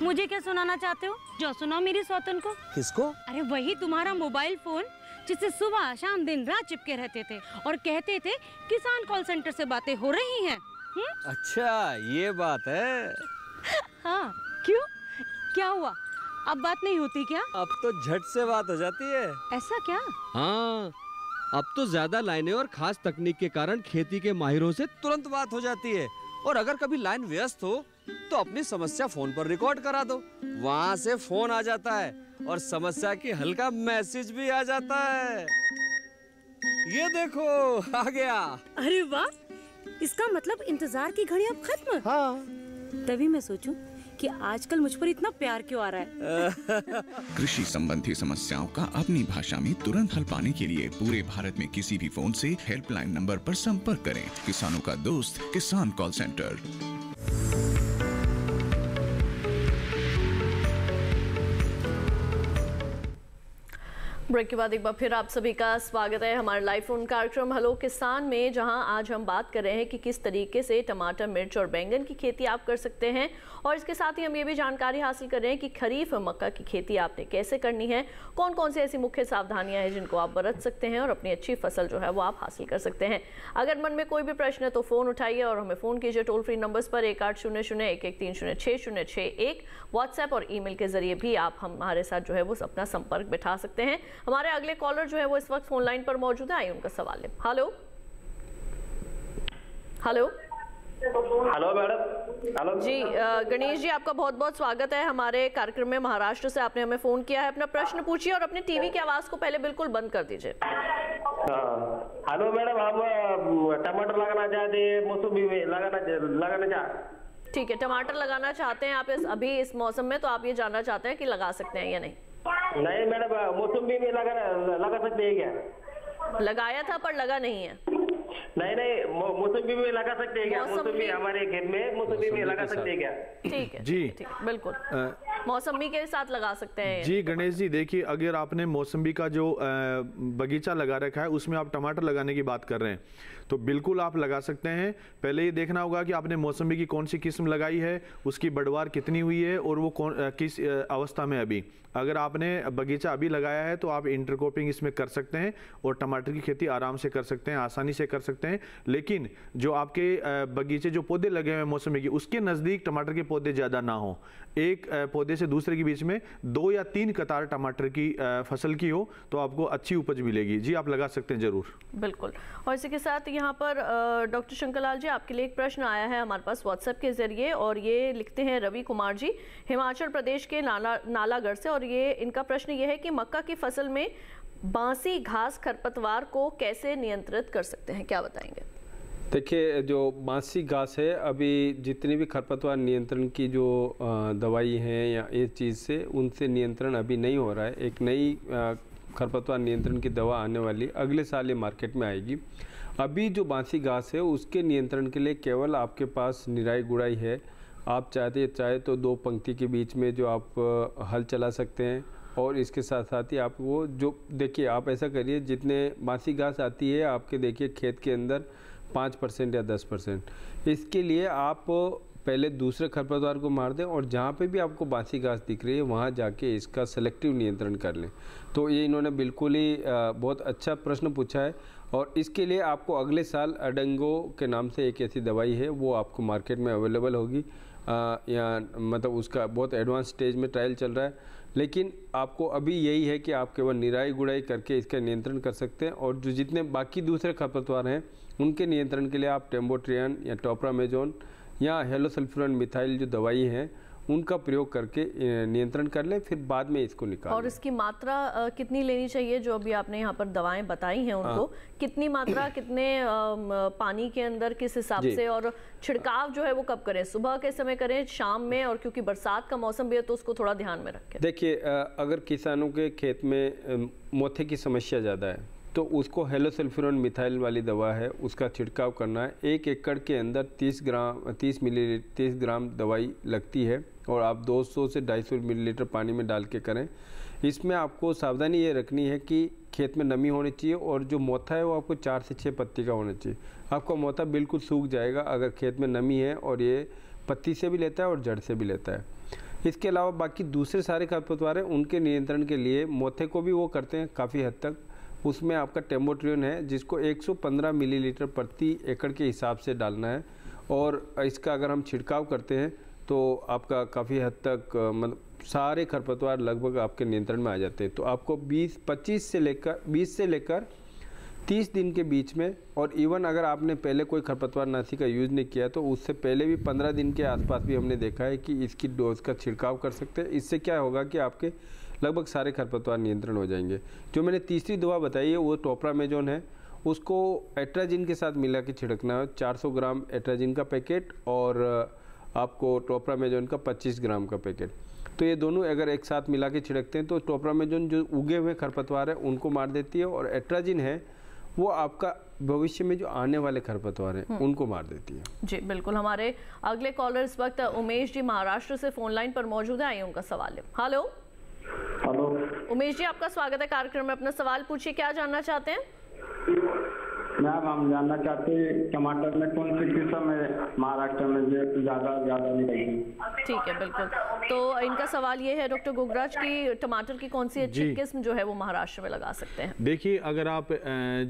मुझे क्या सुनाना चाहते हो जो सुनाओ मेरी सौतन को किसको अरे वही तुम्हारा मोबाइल फोन जिससे सुबह शाम दिन रात चिपके रहते थे और कहते थे किसान कॉल सेंटर से बातें हो रही हैं अच्छा ये बात है हाँ क्यों क्या हुआ अब बात नहीं होती क्या अब तो झट से बात हो जाती है ऐसा क्या हाँ अब तो ज्यादा लाइनें और खास तकनीक के कारण खेती के माहिरों से तुरंत बात हो जाती है और अगर कभी लाइन व्यस्त हो तो अपनी समस्या फोन पर रिकॉर्ड करा दो वहां से फोन आ जाता है और समस्या की हल्का मैसेज भी आ जाता है ये देखो आ गया अरे वाह इसका मतलब इंतजार की घड़ी अब खत्म हाँ तभी मैं सोचूं कि आजकल मुझ पर इतना प्यार क्यों आ रहा है कृषि संबंधी समस्याओं का अपनी भाषा में तुरंत हल पाने के लिए पूरे भारत में किसी भी फोन से हेल्पलाइन नंबर पर संपर्क करें किसानों का दोस्त किसान कॉल सेंटर ब्रेक के बाद एक बार फिर आप सभी का स्वागत है हमारे लाइव फोन कार्यक्रम हेलो किसान में जहां आज हम बात कर रहे हैं कि किस तरीके से टमाटर मिर्च और बैंगन की खेती आप कर सकते हैं और इसके साथ ही हम ये भी जानकारी हासिल कर रहे हैं कि खरीफ मक्का की खेती आपने कैसे करनी है कौन कौन सी ऐसी मुख्य सावधानियां हैं जिनको आप बरत सकते हैं और अपनी अच्छी फसल जो है वो आप हासिल कर सकते हैं अगर मन में कोई भी प्रश्न है तो फ़ोन उठाइए और हमें फ़ोन कीजिए टोल फ्री नंबर्स पर एक आठ शून्य शून्य एक एक तीन शून्य छः शून्य छः एक व्हाट्सएप और ई के ज़रिए भी आप हमारे साथ जो है वो अपना संपर्क बिठा सकते हैं हमारे अगले कॉलर जो है वो इस वक्त फोन लाइन पर मौजूद है आइए उनका सवाल है hello hello hello madam hello जी गणेश जी आपका बहुत बहुत स्वागत है हमारे कार्यक्रम में महाराष्ट्र से आपने हमें फोन किया है अपना प्रश्न पूछिए और अपने टीवी की आवाज को पहले बिल्कुल बंद कर दीजिए हेलो मैडम हम टमाटर लगाना चाहते हैं मौसमी में लगाना लगाना चाहते ठीक है टमाटर लगाना चाहते हैं आप इस अभी इस मौसम में तो आप ये जानना चाहते हैं कि लगा सकते हैं या नहीं नहीं मैडम मौसम्बी में लगा लगा सकते हैं क्या लगाया था पर लगा नहीं है नहीं नहीं मौसम्बी में लगा सकते हैं क्या मौसम्बी हमारे घर में मौसम्बी में लगा सकते हैं क्या ठीक है जी ठीक बिल्कुल मौसमी के साथ लगा सकते हैं जी गणेश जी देखिए अगर आपने मौसमी का जो बगीचा लगा रखा है उसमें आप टमाटर लगाने की बात कर रहे हैं तो बिल्कुल आप लगा सकते हैं पहले ये देखना होगा कि आपने मौसमी की कौन सी किस्म लगाई है उसकी बढ़वार कितनी हुई है और वो कौन किस अवस्था में अभी अगर आपने बगीचा अभी लगाया है तो आप इंटरक्रॉपिंग इसमें कर सकते हैं और टमाटर की खेती आराम से कर सकते हैं आसानी से कर सकते हैं लेकिन जो आपके बगीचे जो पौधे लगे हुए हैं मौसमी के उसके नज़दीक टमाटर के पौधे ज़्यादा ना हो एक पौधे से दूसरे के बीच में दो या तीन कतार टमाटर की फसल की हो तो आपको अच्छी उपज मिलेगी जी आप लगा सकते हैं ज़रूर बिल्कुल और इसी के साथ यहाँ पर डॉक्टर शंकर लाल जी आपके लिए एक प्रश्न आया है हमारे पास व्हाट्सएप के ज़रिए और ये लिखते हैं रवि कुमार जी हिमाचल प्रदेश के नाला नालागढ़ से और ये इनका प्रश्न ये है कि मक्का की फसल में बांसी घास खरपतवार को कैसे नियंत्रित कर सकते हैं क्या बताएंगे देखिए जो बांसी घास है अभी जितनी भी खरपतवार नियंत्रण की जो दवाई है या इस चीज़ से उनसे नियंत्रण अभी नहीं हो रहा है एक नई खरपतवार नियंत्रण की दवा आने वाली अगले साल ये मार्केट में आएगी अभी जो बांसी घास है उसके नियंत्रण के लिए केवल आपके पास निराई गुड़ाई है आप चाहते चाहे तो दो पंक्ति के बीच में जो आप हल चला सकते हैं और इसके साथ साथ ही आप वो जो देखिए आप ऐसा करिए जितने बांसी घास आती है आपके देखिए खेत के अंदर पाँच परसेंट या दस परसेंट इसके लिए आप पहले दूसरे खरपतवार को मार दें और जहाँ पे भी आपको बासी घास दिख रही है वहाँ जाके इसका सेलेक्टिव नियंत्रण कर लें तो ये इन्होंने बिल्कुल ही बहुत अच्छा प्रश्न पूछा है और इसके लिए आपको अगले साल अडंगो के नाम से एक ऐसी दवाई है वो आपको मार्केट में अवेलेबल होगी या मतलब उसका बहुत एडवांस स्टेज में ट्रायल चल रहा है लेकिन आपको अभी यही है कि आप केवल निराई गुड़ाई करके इसका नियंत्रण कर सकते हैं और जो जितने बाकी दूसरे खपतवार हैं उनके नियंत्रण के लिए आप टेम्बोट्रियन या टोप्रामेजोन या हेलोसल्फ्यूरन मिथाइल जो दवाई हैं उनका प्रयोग करके नियंत्रण कर लें फिर बाद में इसको निकाल और इसकी मात्रा कितनी लेनी चाहिए जो अभी आपने यहाँ पर दवाएं बताई हैं उनको हाँ। कितनी मात्रा कितने पानी के अंदर किस हिसाब से और छिड़काव जो है वो कब करें सुबह के समय करें शाम में और क्योंकि बरसात का मौसम भी है तो उसको थोड़ा ध्यान में रखें देखिए अगर किसानों के खेत में मोथे की समस्या ज़्यादा है तो उसको हेलोसल्फ्यूरन मिथाइल वाली दवा है उसका छिड़काव करना है एक एकड़ के अंदर 30 ग्राम 30 मिली 30 ग्राम दवाई लगती है और आप 200 से 250 मिलीलीटर पानी में डाल के करें इसमें आपको सावधानी ये रखनी है कि खेत में नमी होनी चाहिए और जो मोथा है वो आपको चार से छः पत्ती का होना चाहिए आपका मोथा बिल्कुल सूख जाएगा अगर खेत में नमी है और ये पत्ती से भी लेता है और जड़ से भी लेता है इसके अलावा बाकी दूसरे सारे खरपतवार हैं उनके नियंत्रण के लिए मोथे को भी वो करते हैं काफ़ी हद तक उसमें आपका टेम्बोट्रियन है जिसको 115 मिलीलीटर प्रति एकड़ के हिसाब से डालना है और इसका अगर हम छिड़काव करते हैं तो आपका काफ़ी हद तक मतलब सारे खरपतवार लगभग आपके नियंत्रण में आ जाते हैं तो आपको 20 25 से लेकर 20 से लेकर 30 दिन के बीच में और इवन अगर आपने पहले कोई खरपतवार नाशी का यूज़ नहीं किया तो उससे पहले भी 15 दिन के आसपास भी हमने देखा है कि इसकी डोज का छिड़काव कर सकते हैं इससे क्या होगा कि आपके लगभग सारे खरपतवार नियंत्रण हो जाएंगे जो मैंने तीसरी दवा बताई है वो टोप्रामेजोन है उसको एट्राजिन के साथ मिला के छिड़कना है 400 ग्राम एट्राजिन का पैकेट और आपको टोप्रामेजोन का 25 ग्राम का पैकेट तो ये दोनों अगर एक साथ मिला के छिड़कते हैं तो टोप्रामेजोन जो उगे हुए खरपतवार है उनको मार देती है और एट्राजिन है वो आपका भविष्य में जो आने वाले खरपतवार हैं हम्म। उनको मार देती है जी बिल्कुल हमारे अगले कॉलर इस वक्त उमेश जी महाराष्ट्र से फोन लाइन पर मौजूद है आइए उनका सवाल है हेलो हेलो उमेश जी आपका स्वागत है कार्यक्रम में अपना सवाल पूछिए क्या जानना चाहते हैं मैम हम जानना चाहते हैं टमाटर में कौन सी किस्म है महाराष्ट्र में ज्यादा ज्यादा मिलेगी ठीक है बिल्कुल तो इनका सवाल ये है डॉक्टर गोगराज की टमाटर की कौन सी अच्छी किस्म जो है वो महाराष्ट्र में लगा सकते हैं देखिए अगर आप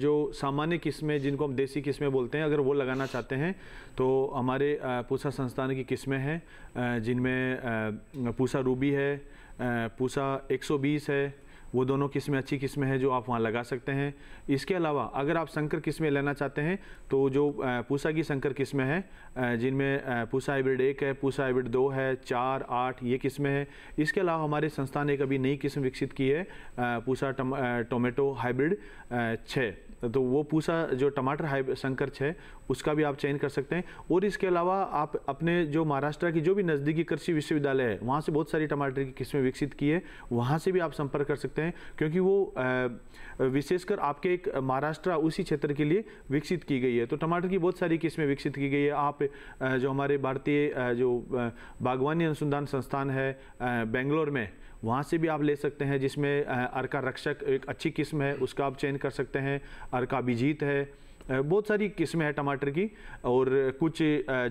जो सामान्य किस्में जिनको हम देसी किस्में बोलते हैं अगर वो लगाना चाहते हैं तो हमारे पूसा संस्थान की किस्में हैं जिनमें पूसा रूबी है पूसा 120 है वो दोनों किस्में अच्छी किस्में हैं जो आप वहाँ लगा सकते हैं इसके अलावा अगर आप संकर किस्में लेना चाहते हैं तो जो पूसा की संकर किस्में हैं जिनमें पूसा हाइब्रिड एक है पूसा हाइब्रिड दो है चार आठ ये किस्में हैं इसके अलावा हमारे संस्थान ने एक अभी नई किस्म विकसित की है पूसा टोमेटो हाइब्रिड छः तो वो पूसा जो टमाटर हाई संकर है उसका भी आप चयन कर सकते हैं और इसके अलावा आप अपने जो महाराष्ट्र की जो भी नज़दीकी कृषि विश्वविद्यालय है वहाँ से बहुत सारी टमाटर की किस्में विकसित की है वहाँ से भी आप संपर्क कर सकते हैं क्योंकि वो विशेषकर आपके एक महाराष्ट्र उसी क्षेत्र के लिए विकसित की गई है तो टमाटर की बहुत सारी किस्में विकसित की गई है आप जो हमारे भारतीय जो बागवानी अनुसंधान संस्थान है बेंगलोर में वहाँ से भी आप ले सकते हैं जिसमें अर्का रक्षक एक अच्छी किस्म है उसका आप चेंज कर सकते हैं अर्का अभिजीत है बहुत सारी किस्में हैं टमाटर की और कुछ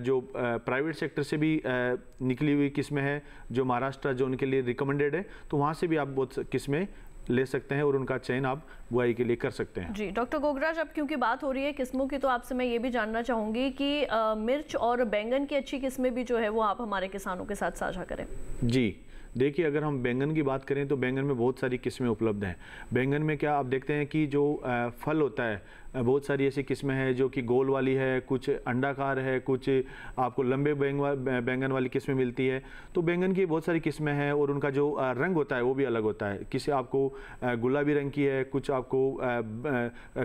जो प्राइवेट सेक्टर से भी निकली हुई किस्में हैं जो महाराष्ट्र जो उनके लिए रिकमेंडेड है तो वहाँ से भी आप बहुत किस्में ले सकते हैं और उनका चयन आप बुआई के लिए कर सकते हैं जी डॉक्टर गोगराज अब क्योंकि बात हो रही है किस्मों की तो आपसे मैं ये भी जानना चाहूँगी कि आ, मिर्च और बैंगन की अच्छी किस्में भी जो है वो आप हमारे किसानों के साथ साझा करें जी देखिए अगर हम बैंगन की बात करें तो बैंगन में बहुत सारी किस्में उपलब्ध हैं बैंगन में क्या आप देखते हैं कि जो फल होता है बहुत सारी ऐसी किस्में हैं जो कि गोल वाली है कुछ अंडाकार है कुछ आपको लंबे बैंग बैंगन वाली किस्में मिलती है तो बैंगन की बहुत सारी किस्में हैं और उनका जो रंग होता है वो भी अलग होता है किसी आपको गुलाबी रंग की है कुछ आपको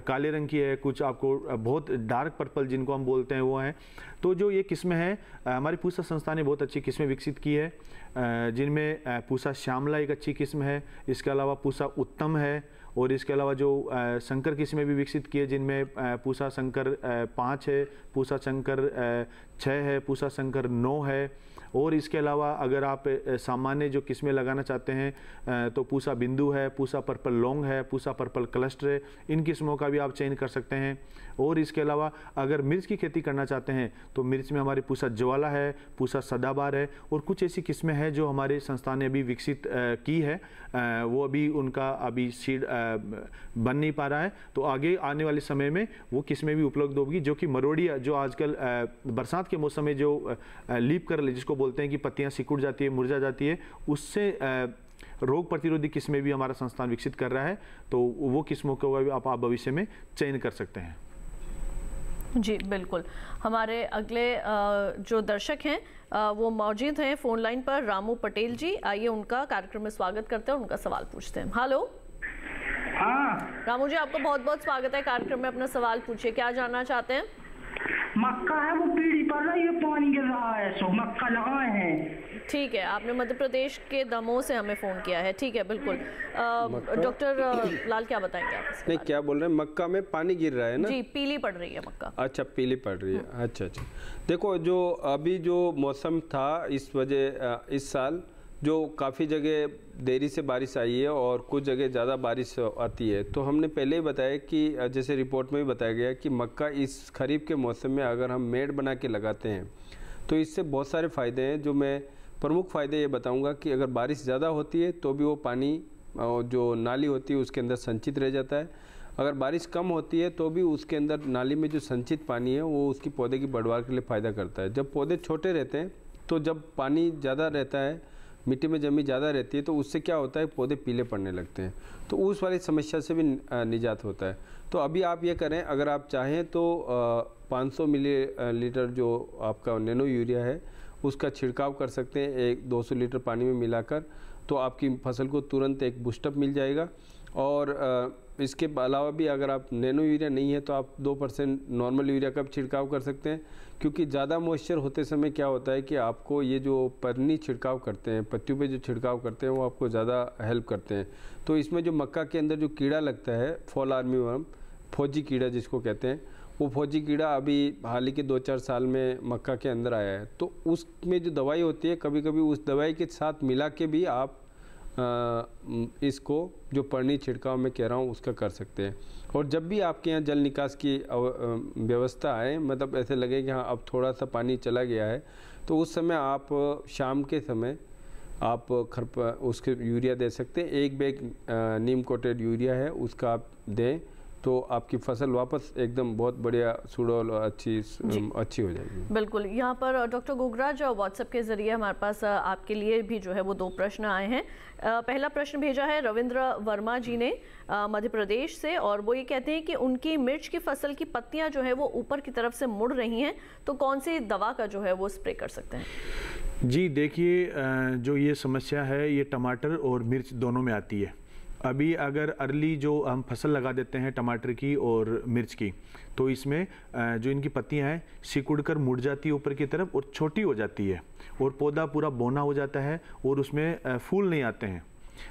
काले रंग की है कुछ आपको बहुत डार्क पर्पल जिनको हम बोलते हैं वो हैं तो जो ये किस्में हैं हमारी पूसा संस्था ने बहुत अच्छी किस्में विकसित की है जिनमें पूसा श्यामला एक अच्छी किस्म है इसके अलावा पूसा उत्तम है और इसके अलावा जो शंकर किस्में भी विकसित किए जिनमें पूसा शंकर पाँच है पूसा शंकर छः है पूसा शंकर नौ है और इसके अलावा अगर आप सामान्य जो किस्में लगाना चाहते हैं तो पूसा बिंदु है पूसा पर्पल लॉन्ग है पूसा पर्पल क्लस्टर है इन किस्मों का भी आप चयन कर सकते हैं और इसके अलावा अगर मिर्च की खेती करना चाहते हैं तो मिर्च में हमारे पूसा ज्वाला है पूसा सदाबार है और कुछ ऐसी किस्में हैं जो हमारे संस्थान ने अभी विकसित की है वो अभी उनका अभी सीड बन नहीं पा रहा है तो आगे आने वाले समय में वो किस्में भी उपलब्ध होगी जो कि मरोड़िया जो आजकल बरसात के मौसम में जो लीप कर जिसको बोलते हैं कि पत्तियाँ सिकुड़ जाती है मुरझा जाती है उससे रोग प्रतिरोधी किस्में भी हमारा संस्थान विकसित कर रहा है तो वो किस्मों को आप भविष्य में चयन कर सकते हैं जी बिल्कुल हमारे अगले जो दर्शक हैं वो मौजूद हैं फोन लाइन पर रामू पटेल जी आइए उनका कार्यक्रम में स्वागत करते हैं उनका सवाल पूछते हैं हेलो हाँ रामू जी आपका बहुत बहुत स्वागत है कार्यक्रम में अपना सवाल पूछिए क्या जानना चाहते हैं मक्का है वो पीढ़ी पर रहा ये पानी गिर रहा है सो मक्का लगाए हैं ठीक है आपने मध्य प्रदेश के दमोह से हमें फ़ोन किया है ठीक है बिल्कुल डॉक्टर लाल क्या बताएंगे आप नहीं क्या बोल रहे हैं मक्का में पानी गिर रहा है ना जी पीली पड़ रही है मक्का अच्छा पीली पड़ रही है हम्म। अच्छा अच्छा देखो जो अभी जो मौसम था इस वजह इस साल जो काफ़ी जगह देरी से बारिश आई है और कुछ जगह ज़्यादा बारिश आती है तो हमने पहले ही बताया कि जैसे रिपोर्ट में भी बताया गया कि मक्का इस खरीफ के मौसम में अगर हम मेड़ बना के लगाते हैं तो इससे बहुत सारे फ़ायदे हैं जो मैं प्रमुख फ़ायदे ये बताऊंगा कि अगर बारिश ज़्यादा होती है तो भी वो पानी जो नाली होती है उसके अंदर संचित रह जाता है अगर बारिश कम होती है तो भी उसके अंदर नाली में जो संचित पानी है वो उसकी पौधे की बढ़वार के लिए फ़ायदा करता है जब पौधे छोटे रहते हैं तो जब पानी ज़्यादा रहता है मिट्टी में जमी ज़्यादा रहती है तो उससे क्या होता है पौधे पीले पड़ने लगते हैं तो उस वाली समस्या से भी निजात होता है तो अभी आप ये करें अगर आप चाहें तो 500 मिली लीटर जो आपका नैनो यूरिया है उसका छिड़काव कर सकते हैं एक 200 लीटर पानी में मिलाकर तो आपकी फसल को तुरंत एक बुस्टअप मिल जाएगा और इसके अलावा भी अगर आप नैनो यूरिया नहीं है तो आप दो परसेंट नॉर्मल यूरिया का छिड़काव कर सकते हैं क्योंकि ज़्यादा मॉइस्चर होते समय क्या होता है कि आपको ये जो पन्नी छिड़काव करते हैं पत्तियों पे जो छिड़काव करते हैं वो आपको ज़्यादा हेल्प करते हैं तो इसमें जो मक्का के अंदर जो कीड़ा लगता है फॉल आर्मी वर्म फौजी कीड़ा जिसको कहते हैं वो फौजी कीड़ा अभी हाल ही के दो चार साल में मक्का के अंदर आया है तो उसमें जो दवाई होती है कभी कभी उस दवाई के साथ मिला के भी आप इसको जो पढ़नी छिड़काव में कह रहा हूँ उसका कर सकते हैं और जब भी आपके यहाँ जल निकास की व्यवस्था आए मतलब ऐसे लगे कि हाँ अब थोड़ा सा पानी चला गया है तो उस समय आप शाम के समय आप खरप उसके यूरिया दे सकते हैं एक बैग नीम कोटेड यूरिया है उसका आप दें तो आपकी फसल वापस एकदम बहुत बढ़िया सुडोल और अच्छी अच्छी हो जाएगी बिल्कुल यहाँ पर डॉक्टर गोगराज व्हाट्सएप के जरिए हमारे पास आपके लिए भी जो है वो दो प्रश्न आए हैं पहला प्रश्न भेजा है रविंद्र वर्मा जी ने मध्य प्रदेश से और वो ये कहते हैं कि उनकी मिर्च की फसल की पत्तियाँ जो है वो ऊपर की तरफ से मुड़ रही हैं तो कौन सी दवा का जो है वो स्प्रे कर सकते हैं जी देखिए जो ये समस्या है ये टमाटर और मिर्च दोनों में आती है अभी अगर अर्ली जो हम फसल लगा देते हैं टमाटर की और मिर्च की तो इसमें जो इनकी पत्तियां हैं सिकुड़ कर मुड़ जाती है ऊपर की तरफ और छोटी हो जाती है और पौधा पूरा बोना हो जाता है और उसमें फूल नहीं आते हैं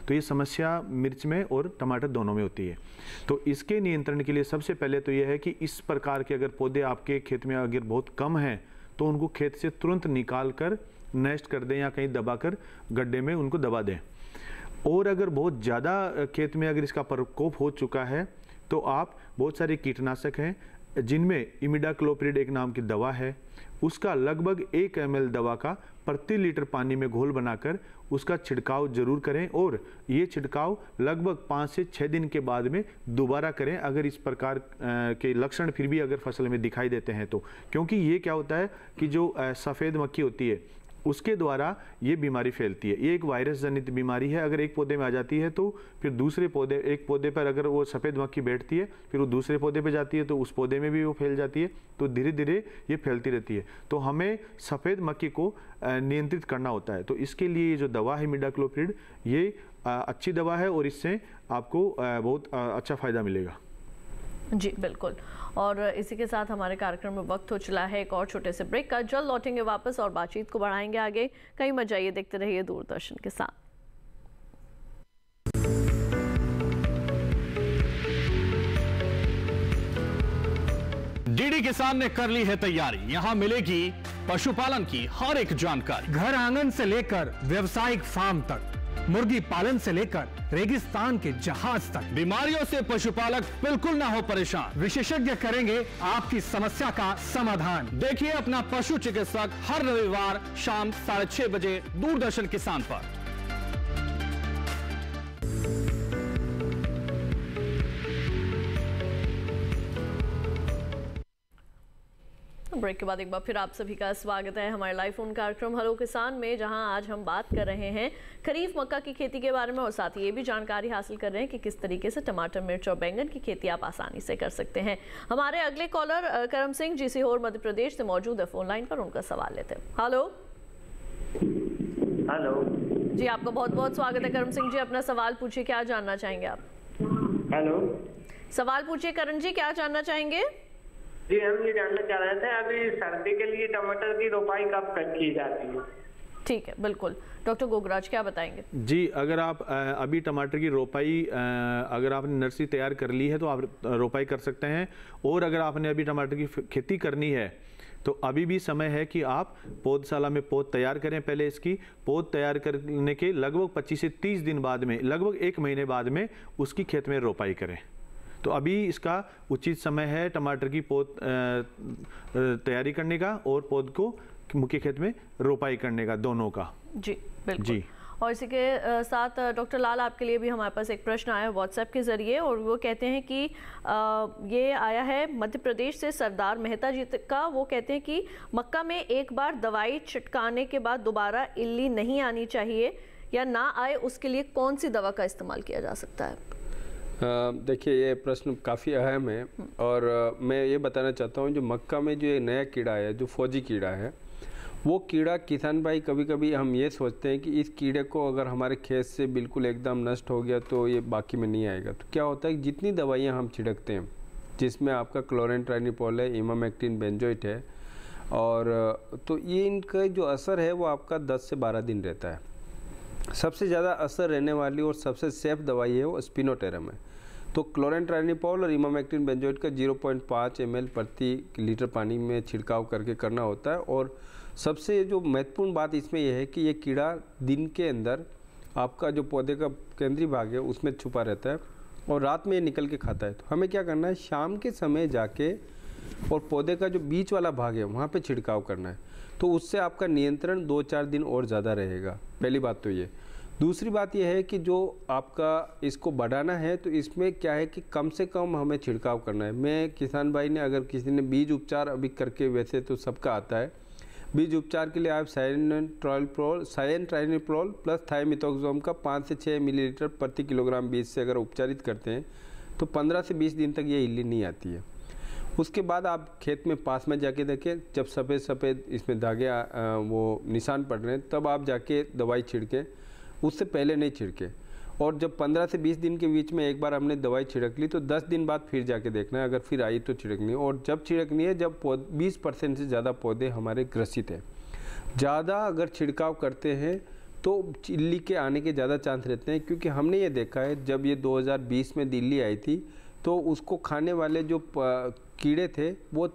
तो ये समस्या मिर्च में और टमाटर दोनों में होती है तो इसके नियंत्रण के लिए सबसे पहले तो यह है कि इस प्रकार के अगर पौधे आपके खेत में अगर बहुत कम हैं तो उनको खेत से तुरंत निकाल कर नष्ट कर दें या कहीं दबा कर गड्ढे में उनको दबा दें और अगर बहुत ज़्यादा खेत में अगर इसका प्रकोप हो चुका है तो आप बहुत सारे कीटनाशक हैं जिनमें इमिडाक्लोप्रिड एक नाम की दवा है उसका लगभग एक एम दवा का प्रति लीटर पानी में घोल बनाकर उसका छिड़काव जरूर करें और ये छिड़काव लगभग पाँच से छः दिन के बाद में दोबारा करें अगर इस प्रकार के लक्षण फिर भी अगर फसल में दिखाई देते हैं तो क्योंकि ये क्या होता है कि जो सफ़ेद मक्खी होती है उसके द्वारा ये बीमारी फैलती है ये एक वायरस जनित बीमारी है अगर एक पौधे में आ जाती है तो फिर दूसरे पौधे एक पौधे पर अगर वो सफ़ेद मक्खी बैठती है फिर वो दूसरे पौधे पर जाती है तो उस पौधे में भी वो फैल जाती है तो धीरे धीरे ये फैलती रहती है तो हमें सफ़ेद मक्खी को नियंत्रित करना होता है तो इसके लिए ये जो दवा है मिडाक्लोप्रिड ये अच्छी दवा है और इससे आपको बहुत अच्छा फ़ायदा मिलेगा जी बिल्कुल और इसी के साथ हमारे कार्यक्रम में वक्त हो चला है एक और छोटे से ब्रेक का जल्द लौटेंगे वापस और बातचीत को बढ़ाएंगे आगे कहीं मत जाइए देखते रहिए दूरदर्शन के साथ डीडी किसान ने कर ली है तैयारी यहाँ मिलेगी पशुपालन की हर एक जानकारी घर आंगन से लेकर व्यवसायिक फार्म तक मुर्गी पालन से लेकर रेगिस्तान के जहाज तक बीमारियों से पशुपालक बिल्कुल ना हो परेशान विशेषज्ञ करेंगे आपकी समस्या का समाधान देखिए अपना पशु चिकित्सक हर रविवार शाम साढ़े छह बजे दूरदर्शन किसान पर ब्रेक के बाद एक बार फिर आप सभी का स्वागत है हमारे लाइव फोन कार्यक्रम हेलो किसान में जहां आज हम बात कर रहे हैं खरीफ मक्का की खेती के बारे में और साथ ही ये भी जानकारी हासिल कर रहे हैं कि किस तरीके से टमाटर मिर्च और बैंगन की खेती आप आसानी से कर सकते हैं हमारे अगले कॉलर करम सिंह जी सीहोर मध्य प्रदेश से मौजूद है फोन लाइन पर उनका सवाल लेते हैं हेलो हेलो जी आपका बहुत बहुत स्वागत है करम सिंह जी अपना सवाल पूछिए क्या जानना चाहेंगे आप हेलो सवाल पूछिए करण जी क्या जानना चाहेंगे जी हम ये जानना चाह रहे थे अभी सर्दी के लिए टमाटर की रोपाई कब तक की जाती है ठीक है बिल्कुल डॉक्टर गोगराज क्या बताएंगे जी अगर आप अभी टमाटर की रोपाई अगर आपने नर्सरी तैयार कर ली है तो आप रोपाई कर सकते हैं और अगर आपने अभी टमाटर की खेती करनी है तो अभी भी समय है कि आप पौधशाला में पौध तैयार करें पहले इसकी पौध तैयार करने के लगभग 25 से 30 दिन बाद में लगभग एक महीने बाद में उसकी खेत में रोपाई करें तो अभी इसका उचित समय है टमाटर की पौध तैयारी करने का और पौध को मुख्य खेत में रोपाई करने का दोनों का जी बिल्कुल जी और इसी के साथ डॉक्टर लाल आपके लिए भी हमारे पास एक प्रश्न आया व्हाट्सएप के ज़रिए और वो कहते हैं कि ये आया है मध्य प्रदेश से सरदार मेहता जी का वो कहते हैं कि मक्का में एक बार दवाई छिटकाने के बाद दोबारा इल्ली नहीं आनी चाहिए या ना आए उसके लिए कौन सी दवा का इस्तेमाल किया जा सकता है देखिए ये प्रश्न काफ़ी अहम है और मैं ये बताना चाहता हूँ जो मक्का में जो ये नया कीड़ा है जो फौजी कीड़ा है वो कीड़ा किसान भाई कभी कभी हम ये सोचते हैं कि इस कीड़े को अगर हमारे खेत से बिल्कुल एकदम नष्ट हो गया तो ये बाकी में नहीं आएगा तो क्या होता है जितनी दवाइयाँ हम छिड़कते हैं जिसमें आपका क्लोरेंट्राइनिपोल है इमामेक्टिन बेंजोइट है और तो ये इनका जो असर है वो आपका 10 से 12 दिन रहता है सबसे ज़्यादा असर रहने वाली और सबसे सेफ दवाई है वो स्पिनोटेरम है तो क्लोरेंट्राइनिपॉल और इमामेक्टिन बेंजोइड का 0.5 पॉइंट प्रति लीटर पानी में छिड़काव करके करना होता है और सबसे जो महत्वपूर्ण बात इसमें यह है कि ये कीड़ा दिन के अंदर आपका जो पौधे का केंद्रीय भाग है उसमें छुपा रहता है और रात में ये निकल के खाता है तो हमें क्या करना है शाम के समय जाके और पौधे का जो बीच वाला भाग है वहाँ पर छिड़काव करना है तो उससे आपका नियंत्रण दो चार दिन और ज़्यादा रहेगा पहली बात तो ये दूसरी बात यह है कि जो आपका इसको बढ़ाना है तो इसमें क्या है कि कम से कम हमें छिड़काव करना है मैं किसान भाई ने अगर किसी ने बीज उपचार अभी करके वैसे तो सबका आता है बीज उपचार के लिए आप cyantraniliprole cyantraniliprole plus thiamethoxam का पाँच से छः मिलीलीटर प्रति किलोग्राम बीज से अगर उपचारित करते हैं तो पंद्रह से बीस दिन तक ये इली नहीं आती है उसके बाद आप खेत में पास में जाके देखें जब सफ़ेद सफ़ेद इसमें धागे वो निशान पड़ रहे हैं तब आप जाके दवाई छिड़के उससे पहले नहीं छिड़के और जब 15 से 20 दिन के बीच में एक बार हमने दवाई छिड़क ली तो 10 दिन बाद फिर जाके देखना है अगर फिर आई तो छिड़कनी और जब छिड़कनी है जब बीस परसेंट से ज़्यादा पौधे हमारे ग्रसित हैं ज़्यादा अगर छिड़काव करते हैं तो चिल्ली के आने के ज़्यादा चांस रहते हैं क्योंकि हमने ये देखा है जब ये 2020 में दिल्ली आई थी तो उसको खाने वाले जो कीड़े थे वो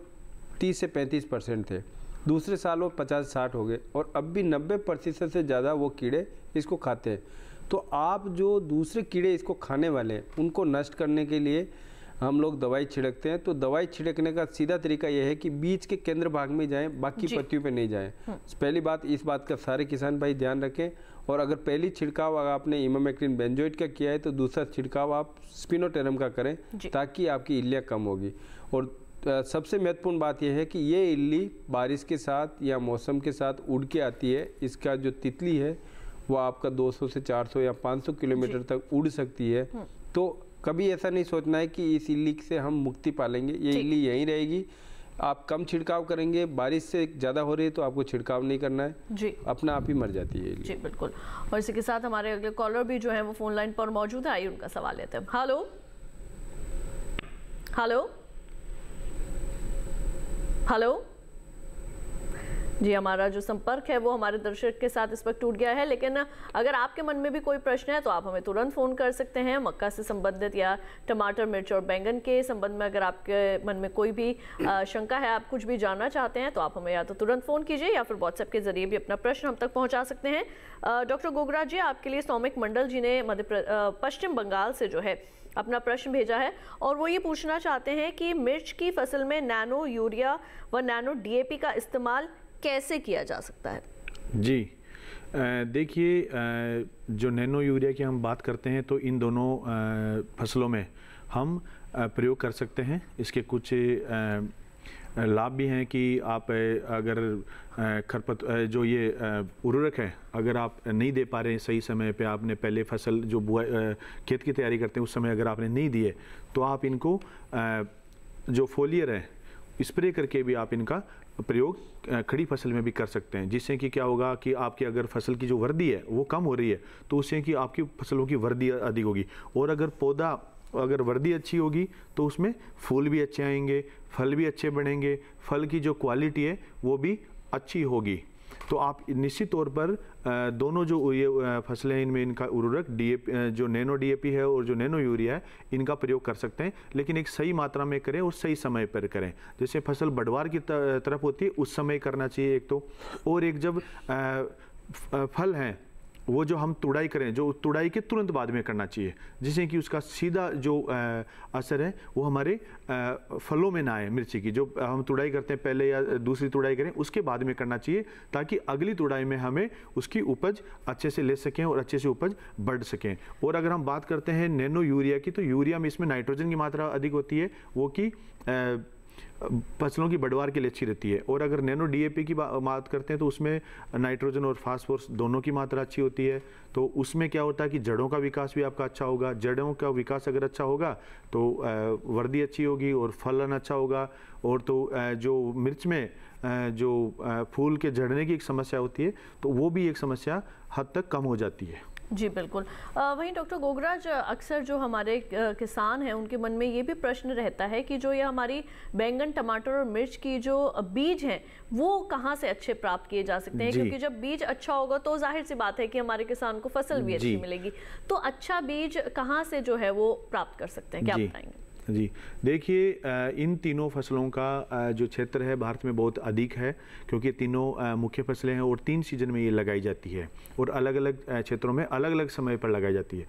30 से 35 परसेंट थे दूसरे साल वो 50 60 हो गए और अब भी 90 प्रतिशत से ज़्यादा वो कीड़े इसको खाते हैं तो आप जो दूसरे कीड़े इसको खाने वाले हैं उनको नष्ट करने के लिए हम लोग दवाई छिड़कते हैं तो दवाई छिड़कने का सीधा तरीका यह है कि बीज के केंद्र भाग में जाएं बाकी पत्तियों पे नहीं जाएं हम्म। पहली बात इस बात का सारे किसान भाई ध्यान रखें और अगर पहली छिड़काव अगर आपने इमोमेक्रीन बेंजोइट का किया है तो दूसरा छिड़काव आप स्पिनोटेरम का करें ताकि आपकी इलिया कम होगी और सबसे महत्वपूर्ण बात यह है कि ये इल्ली बारिश के साथ या मौसम के साथ उड़ के आती है इसका जो तितली है वो आपका 200 से 400 या 500 किलोमीटर तक उड़ सकती है हम्म। तो कभी ऐसा नहीं सोचना है कि इस इल्ली से हम मुक्ति पालेंगे ये इल्ली यहीं रहेगी आप कम छिड़काव करेंगे बारिश से ज़्यादा हो रही है तो आपको छिड़काव नहीं करना है जी अपना आप ही मर जाती है जी बिल्कुल और इसी के साथ हमारे अगले कॉलर भी जो है वो फोन लाइन पर मौजूद है आइए उनका सवाल लेते हैं हेलो हेलो हेलो जी हमारा जो संपर्क है वो हमारे दर्शक के साथ इस वक्त टूट गया है लेकिन अगर आपके मन में भी कोई प्रश्न है तो आप हमें तुरंत फ़ोन कर सकते हैं मक्का से संबंधित या टमाटर मिर्च और बैंगन के संबंध में अगर आपके मन में कोई भी शंका है आप कुछ भी जानना चाहते हैं तो आप हमें या तो तुरंत फ़ोन कीजिए या फिर व्हाट्सएप के जरिए भी अपना प्रश्न हम तक पहुँचा सकते हैं डॉक्टर गोगरा जी आपके लिए सौमिक मंडल जी ने मध्य पश्चिम बंगाल से जो है अपना प्रश्न भेजा है और वो ये पूछना चाहते हैं कि मिर्च की फसल में नैनो यूरिया व नैनो डीएपी का इस्तेमाल कैसे किया जा सकता है जी देखिए जो नैनो यूरिया की हम बात करते हैं तो इन दोनों फसलों में हम प्रयोग कर सकते हैं इसके कुछ आ, लाभ भी हैं कि आप अगर खरपत जो ये उर्वरक है अगर आप नहीं दे पा रहे हैं सही समय पे आपने पहले फसल जो बुआ खेत की तैयारी करते हैं उस समय अगर आपने नहीं दिए तो आप इनको जो फोलियर है स्प्रे करके भी आप इनका प्रयोग खड़ी फसल में भी कर सकते हैं जिससे कि क्या होगा कि आपकी अगर फसल की जो वर्दी है वो कम हो रही है तो उससे कि आपकी फसलों की वर्दी अधिक होगी और अगर पौधा अगर वर्दी अच्छी होगी तो उसमें फूल भी अच्छे आएंगे फल भी अच्छे बढ़ेंगे फल की जो क्वालिटी है वो भी अच्छी होगी तो आप निश्चित तौर पर दोनों जो ये फसलें इनमें इनका उर्वरक डी जो नैनो डीएपी है और जो नैनो यूरिया है इनका प्रयोग कर सकते हैं लेकिन एक सही मात्रा में करें और सही समय पर करें जैसे फसल बढ़वार की तरफ होती है उस समय करना चाहिए एक तो और एक जब फल हैं वो जो हम तुड़ाई करें जो तुड़ाई के तुरंत बाद में करना चाहिए जिससे कि उसका सीधा जो असर है वो हमारे फलों में ना आए मिर्ची की जो हम तुड़ाई करते हैं पहले या दूसरी तुड़ाई करें उसके बाद में करना चाहिए ताकि अगली तुड़ाई में हमें उसकी उपज अच्छे से ले सकें और अच्छे से उपज बढ़ सकें और अगर हम बात करते हैं नैनो यूरिया की तो यूरिया में इसमें नाइट्रोजन की मात्रा अधिक होती है वो कि फसलों की बढ़वार के लिए अच्छी रहती है और अगर नैनो डीएपी की बात करते हैं तो उसमें नाइट्रोजन और फास्फोरस दोनों की मात्रा अच्छी होती है तो उसमें क्या होता है कि जड़ों का विकास भी आपका अच्छा होगा जड़ों का विकास अगर अच्छा होगा तो वर्दी अच्छी होगी और फलन अच्छा होगा और तो जो मिर्च में जो फूल के झड़ने की एक समस्या होती है तो वो भी एक समस्या हद तक कम हो जाती है जी बिल्कुल वहीं डॉक्टर गोगराज अक्सर जो हमारे किसान हैं उनके मन में ये भी प्रश्न रहता है कि जो ये हमारी बैंगन टमाटर और मिर्च की जो बीज हैं वो कहाँ से अच्छे प्राप्त किए जा सकते हैं क्योंकि जब बीज अच्छा होगा तो जाहिर सी बात है कि हमारे किसान को फसल भी अच्छी मिलेगी तो अच्छा बीज कहाँ से जो है वो प्राप्त कर सकते हैं क्या बताएंगे जी देखिए इन तीनों फसलों का जो क्षेत्र है भारत में बहुत अधिक है क्योंकि तीनों मुख्य फसलें हैं और तीन सीजन में ये लगाई जाती है और अलग अलग क्षेत्रों में अलग अलग समय पर लगाई जाती है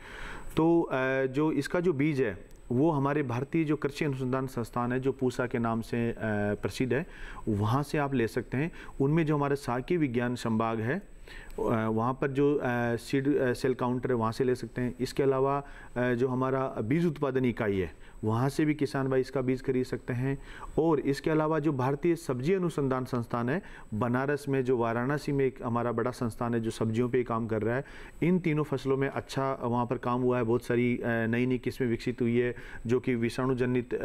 तो जो इसका जो बीज है वो हमारे भारतीय जो कृषि अनुसंधान संस्थान है जो पूसा के नाम से प्रसिद्ध है वहाँ से आप ले सकते हैं उनमें जो हमारे साकी विज्ञान संभाग है वहाँ पर जो सीड सेल काउंटर है वहाँ से ले सकते हैं इसके अलावा जो हमारा बीज उत्पादन इकाई है वहाँ से भी किसान भाई इसका बीज खरीद सकते हैं और इसके अलावा जो भारतीय सब्जी अनुसंधान संस्थान है बनारस में जो वाराणसी में एक हमारा बड़ा संस्थान है जो सब्जियों पर काम कर रहा है इन तीनों फसलों में अच्छा वहाँ पर काम हुआ है बहुत सारी नई नई किस्में विकसित हुई है जो कि विषाणुजनित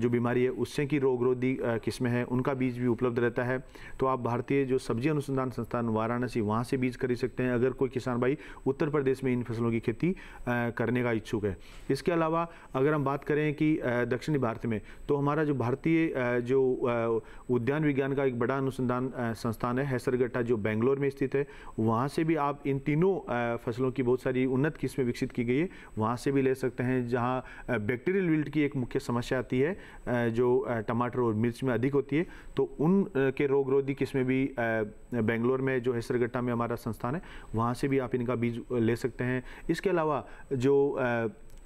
जो बीमारी है उससे की रोगरोधी किस्में हैं उनका बीज भी उपलब्ध रहता है तो आप भारतीय जो सब्जी अनुसंधान संस्थान वाराणसी वहाँ से बीज खरीद सकते हैं अगर कोई किसान भाई उत्तर प्रदेश में इन फसलों की खेती करने का इच्छुक है इसके अलावा अगर हम बात करें कि दक्षिणी भारत में तो हमारा जो भारतीय जो उद्यान विज्ञान का एक बड़ा अनुसंधान संस्थान है हैसरगट्टा जो बेंगलोर में स्थित है वहाँ से भी आप इन तीनों फसलों की बहुत सारी उन्नत किस्में विकसित की गई है वहाँ से भी ले सकते हैं जहाँ बैक्टीरियल विल्ट की एक मुख्य समस्या आती है जो टमाटर और मिर्च में अधिक होती है तो उन के रोग रोधी किस्में भी बेंगलोर में जो हैसरगट्टा में हमारा संस्थान है वहाँ से भी आप इनका बीज ले सकते हैं इसके अलावा जो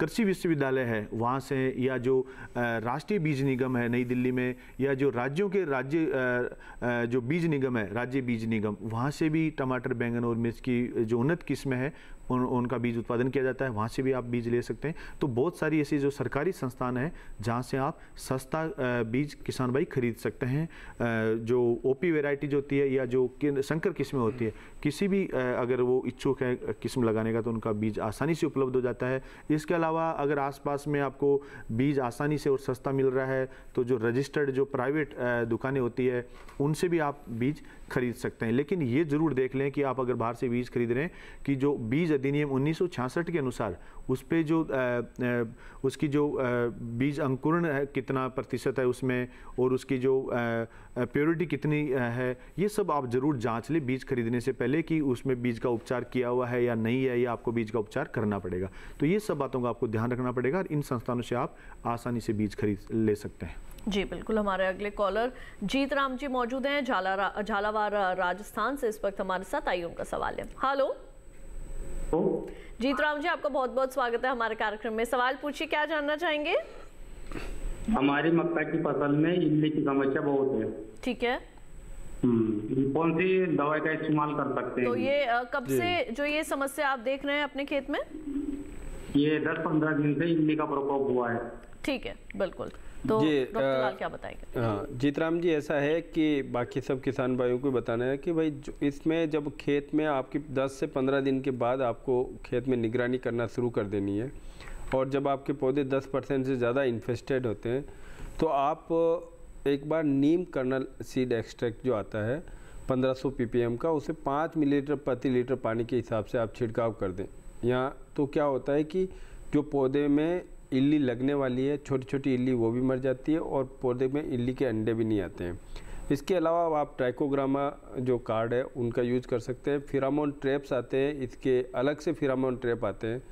कृषि विश्वविद्यालय है वहाँ से या जो राष्ट्रीय बीज निगम है नई दिल्ली में या जो राज्यों के राज्य जो बीज निगम है राज्य बीज निगम वहाँ से भी टमाटर बैंगन और मिर्च की जो उन्नत किस्में हैं उन उनका बीज उत्पादन किया जाता है वहाँ से भी आप बीज ले सकते हैं तो बहुत सारी ऐसी जो सरकारी संस्थान हैं जहाँ से आप सस्ता बीज किसान भाई खरीद सकते हैं जो ओपी जो होती है या जो संकर किस्में होती है किसी भी अगर वो इच्छुक है किस्म लगाने का तो उनका बीज आसानी से उपलब्ध हो जाता है इसके अलावा अगर आसपास में आपको बीज आसानी से और सस्ता मिल रहा है तो जो रजिस्टर्ड जो प्राइवेट दुकानें होती है उनसे भी आप बीज खरीद सकते हैं लेकिन ये ज़रूर देख लें कि आप अगर बाहर से बीज खरीद रहे हैं कि जो बीज अधिनियम उन्नीस के अनुसार उस पर जो उसकी जो बीज अंकुरण कितना प्रतिशत है उसमें और उसकी जो प्योरिटी कितनी है ये सब आप ज़रूर जाँच लें बीज खरीदने से पहले पहले कि उसमें बीज का उपचार किया हुआ है या नहीं है या आपको बीज का उपचार करना पड़ेगा तो ये सब बातों का आपको ध्यान रखना पड़ेगा और इन संस्थानों से आप आसानी से बीज खरीद ले सकते हैं जी बिल्कुल हमारे अगले कॉलर जीत राम जी मौजूद हैं झाला रा, राजस्थान से इस वक्त हमारे साथ आई उनका सवाल है हेलो जीत राम जी आपका बहुत बहुत स्वागत है हमारे कार्यक्रम में सवाल पूछिए क्या जानना चाहेंगे हमारी मक्का की फसल में इमली की समस्या बहुत है ठीक है हम्म, कौन सी दवाई का इस्तेमाल कर सकते हैं तो ये कब से जो ये समस्या आप देख रहे हैं अपने खेत में ये दस पंद्रह दिन से इमली का प्रकोप हुआ है ठीक है बिल्कुल तो जी, आ, क्या बताएंगे हाँ जीतराम जी ऐसा है कि बाकी सब किसान भाइयों को बताना है कि भाई इसमें जब खेत में आपकी 10 से 15 दिन के बाद आपको खेत में निगरानी करना शुरू कर देनी है और जब आपके पौधे 10 परसेंट से ज़्यादा इन्फेस्टेड होते हैं तो आप तो एक बार नीम कर्नल सीड एक्सट्रैक्ट जो आता है 1500 ppm का उसे 5 मिलीलीटर प्रति लीटर पानी के हिसाब से आप छिड़काव कर दें यहाँ तो क्या होता है कि जो पौधे में इल्ली लगने वाली है छोटी छोटी इल्ली वो भी मर जाती है और पौधे में इल्ली के अंडे भी नहीं आते हैं इसके अलावा आप ट्राइकोग्रामा जो कार्ड है उनका यूज कर सकते हैं फिरामोन ट्रेप्स आते हैं इसके अलग से फिरामोन ट्रेप आते हैं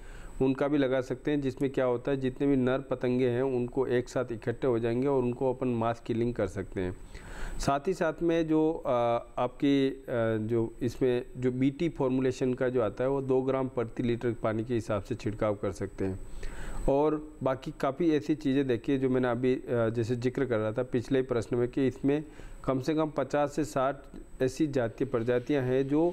उनका भी लगा सकते हैं जिसमें क्या होता है जितने भी नर पतंगे हैं उनको एक साथ इकट्ठे हो जाएंगे और उनको अपन मास किलिंग कर सकते हैं साथ ही साथ में जो आपकी जो इसमें जो बीटी फॉर्मूलेशन का जो आता है वो दो ग्राम प्रति लीटर पानी के हिसाब से छिड़काव कर सकते हैं और बाकी काफ़ी ऐसी चीज़ें देखिए जो मैंने अभी जैसे जिक्र कर रहा था पिछले प्रश्न में कि इसमें कम से कम 50 से 60 ऐसी जातीय प्रजातियां हैं जो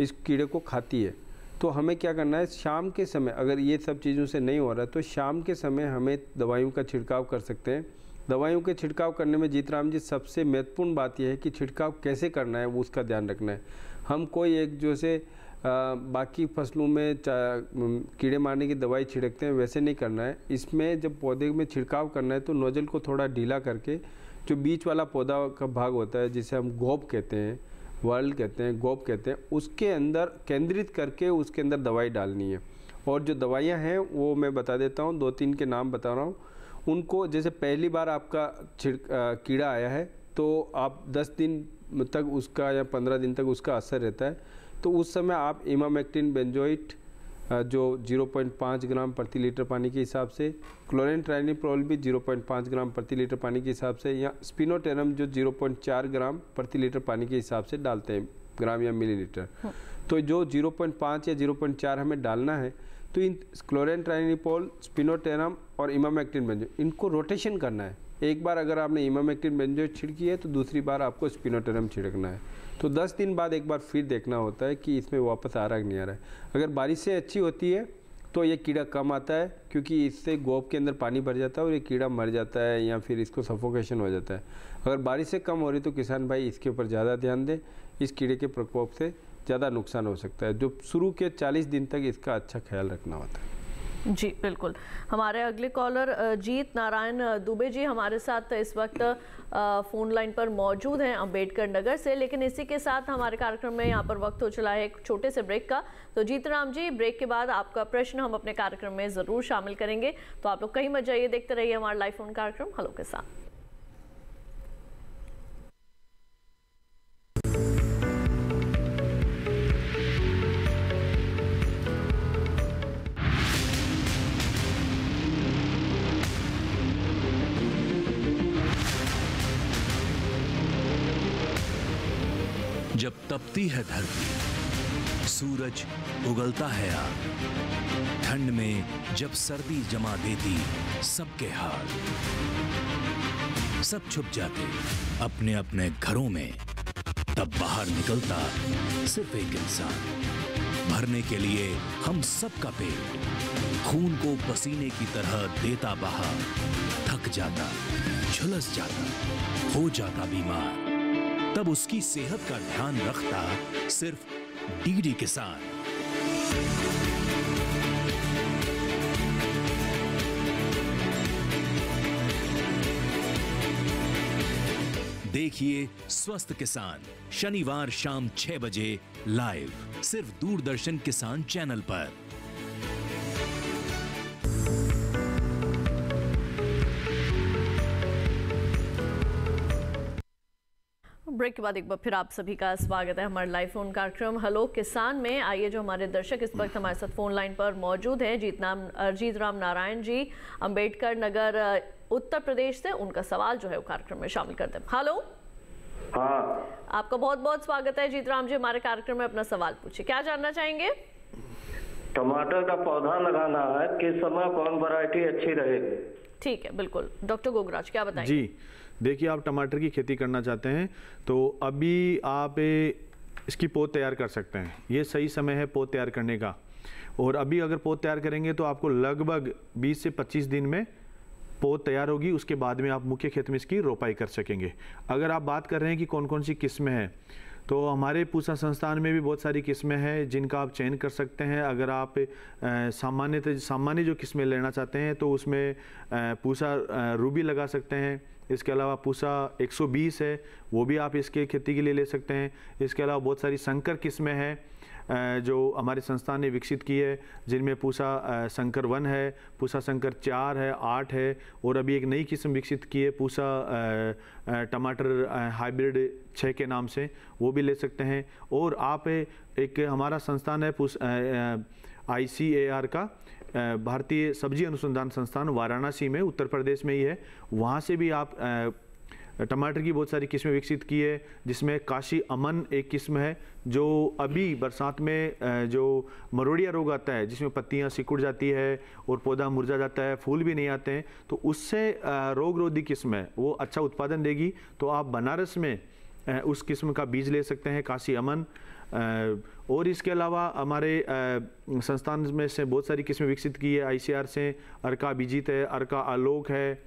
इस कीड़े को खाती है तो हमें क्या करना है शाम के समय अगर ये सब चीज़ों से नहीं हो रहा तो शाम के समय हमें दवाइयों का छिड़काव कर सकते हैं दवाइयों के छिड़काव करने में जीतराम जी सबसे महत्वपूर्ण बात यह है कि छिड़काव कैसे करना है वो उसका ध्यान रखना है हम कोई एक जो से आ, बाकी फसलों में कीड़े मारने की दवाई छिड़कते हैं वैसे नहीं करना है इसमें जब पौधे में छिड़काव करना है तो नोजल को थोड़ा ढीला करके जो बीच वाला पौधा का भाग होता है जिसे हम गोब कहते हैं वर्ल्ड कहते हैं गोप कहते हैं उसके अंदर केंद्रित करके उसके अंदर दवाई डालनी है और जो दवाइयाँ हैं वो मैं बता देता हूँ दो तीन के नाम बता रहा हूँ उनको जैसे पहली बार आपका छिड़क कीड़ा आया है तो आप 10 दिन तक उसका या 15 दिन तक उसका असर रहता है तो उस समय आप इमामेक्टिन बेंजोइट जो 0.5 ग्राम प्रति लीटर पानी के हिसाब से क्लोरिन ट्राइनिप्रोल भी 0.5 ग्राम प्रति लीटर पानी के हिसाब से या स्पिनोटेनम जो 0.4 ग्राम प्रति लीटर पानी के हिसाब से डालते हैं ग्राम या मिलीलीटर हाँ। तो जो 0.5 या 0.4 हमें डालना है तो इन क्लोरिन ट्राइनिप्रोल स्पिनोटेनम और इमामेक्टिन बेंजो इनको रोटेशन करना है एक बार अगर आपने इमामेक्टिन बेंजो छिड़की है तो दूसरी बार आपको स्पिनोटेनम छिड़कना है तो 10 दिन बाद एक बार फिर देखना होता है कि इसमें वापस आ रहा है नहीं आ रहा है अगर बारिश से अच्छी होती है तो ये कीड़ा कम आता है क्योंकि इससे गोब के अंदर पानी भर जाता है और ये कीड़ा मर जाता है या फिर इसको सफोकेशन हो जाता है अगर बारिश से कम हो रही तो किसान भाई इसके ऊपर ज़्यादा ध्यान दें इस कीड़े के प्रकोप से ज़्यादा नुकसान हो सकता है जो शुरू के 40 दिन तक इसका अच्छा ख्याल रखना होता है जी बिल्कुल हमारे अगले कॉलर जीत नारायण दुबे जी हमारे साथ इस वक्त फ़ोन लाइन पर मौजूद हैं अंबेडकर नगर से लेकिन इसी के साथ हमारे कार्यक्रम में यहाँ पर वक्त हो चला है एक छोटे से ब्रेक का तो जीत राम जी ब्रेक के बाद आपका प्रश्न हम अपने कार्यक्रम में ज़रूर शामिल करेंगे तो आप लोग कहीं मत जाइए देखते रहिए हमारा लाइफ फोन कार्यक्रम हलो के साथ जब तपती है धरती सूरज उगलता है आग ठंड में जब सर्दी जमा देती सबके हाल सब छुप जाते अपने अपने घरों में तब बाहर निकलता सिर्फ एक इंसान भरने के लिए हम सबका पेट खून को पसीने की तरह देता बहा थक जाता झुलस जाता हो जाता बीमार तब उसकी सेहत का ध्यान रखता सिर्फ डीडी किसान देखिए स्वस्थ किसान शनिवार शाम 6 बजे लाइव सिर्फ दूरदर्शन किसान चैनल पर ब्रेक के बाद एक बार फिर आप सभी का स्वागत है हमारे लाइव फोन कार्यक्रम हेलो किसान में आइए जो हमारे दर्शक इस वक्त हमारे साथ फोन लाइन पर मौजूद हैं जीत नाम अरजीत राम नारायण जी अंबेडकर नगर उत्तर प्रदेश से उनका सवाल जो है वो कार्यक्रम में शामिल कर दें हेलो हाँ आपका बहुत बहुत स्वागत है जीत राम जी हमारे कार्यक्रम में अपना सवाल पूछे क्या जानना चाहेंगे टमाटर का पौधा लगाना है किस समय कौन वरायटी अच्छी रहेगी ठीक है बिल्कुल डॉक्टर गोगराज क्या बताएंगे जी देखिए आप टमाटर की खेती करना चाहते हैं तो अभी आप इसकी पोत तैयार कर सकते हैं ये सही समय है पोत तैयार करने का और अभी अगर पोत तैयार करेंगे तो आपको लगभग 20 से 25 दिन में पोत तैयार होगी उसके बाद में आप मुख्य खेत में इसकी रोपाई कर सकेंगे अगर आप बात कर रहे हैं कि कौन कौन सी किस्में हैं तो हमारे पूसा संस्थान में भी बहुत सारी किस्में हैं जिनका आप चयन कर सकते हैं अगर आप सामान्य सामान्य जो किस्में लेना चाहते हैं तो उसमें पूसा रूबी लगा सकते हैं इसके अलावा पूसा 120 है वो भी आप इसके खेती के लिए ले सकते हैं इसके अलावा बहुत सारी संकर किस्में हैं जो हमारे संस्थान ने विकसित की है जिनमें पूसा शंकर वन है पूसा शंकर चार है आठ है और अभी एक नई किस्म विकसित की है पूसा टमाटर हाइब्रिड छः के नाम से वो भी ले सकते हैं और आप एक हमारा संस्थान है पूस आई सी ए आर का भारतीय सब्जी अनुसंधान संस्थान वाराणसी में उत्तर प्रदेश में ही है वहाँ से भी आप टमाटर की बहुत सारी किस्में विकसित की है जिसमें काशी अमन एक किस्म है जो अभी बरसात में जो मरोड़िया रोग आता है जिसमें पत्तियां सिकुड़ जाती है और पौधा मुरझा जाता है फूल भी नहीं आते हैं तो उससे रोग रोधी किस्म है वो अच्छा उत्पादन देगी तो आप बनारस में उस किस्म का बीज ले सकते हैं काशी अमन और इसके अलावा हमारे संस्थान में से बहुत सारी किस्में विकसित की है आईसीआर से अर्का अभिजीत है अर्का आलोक है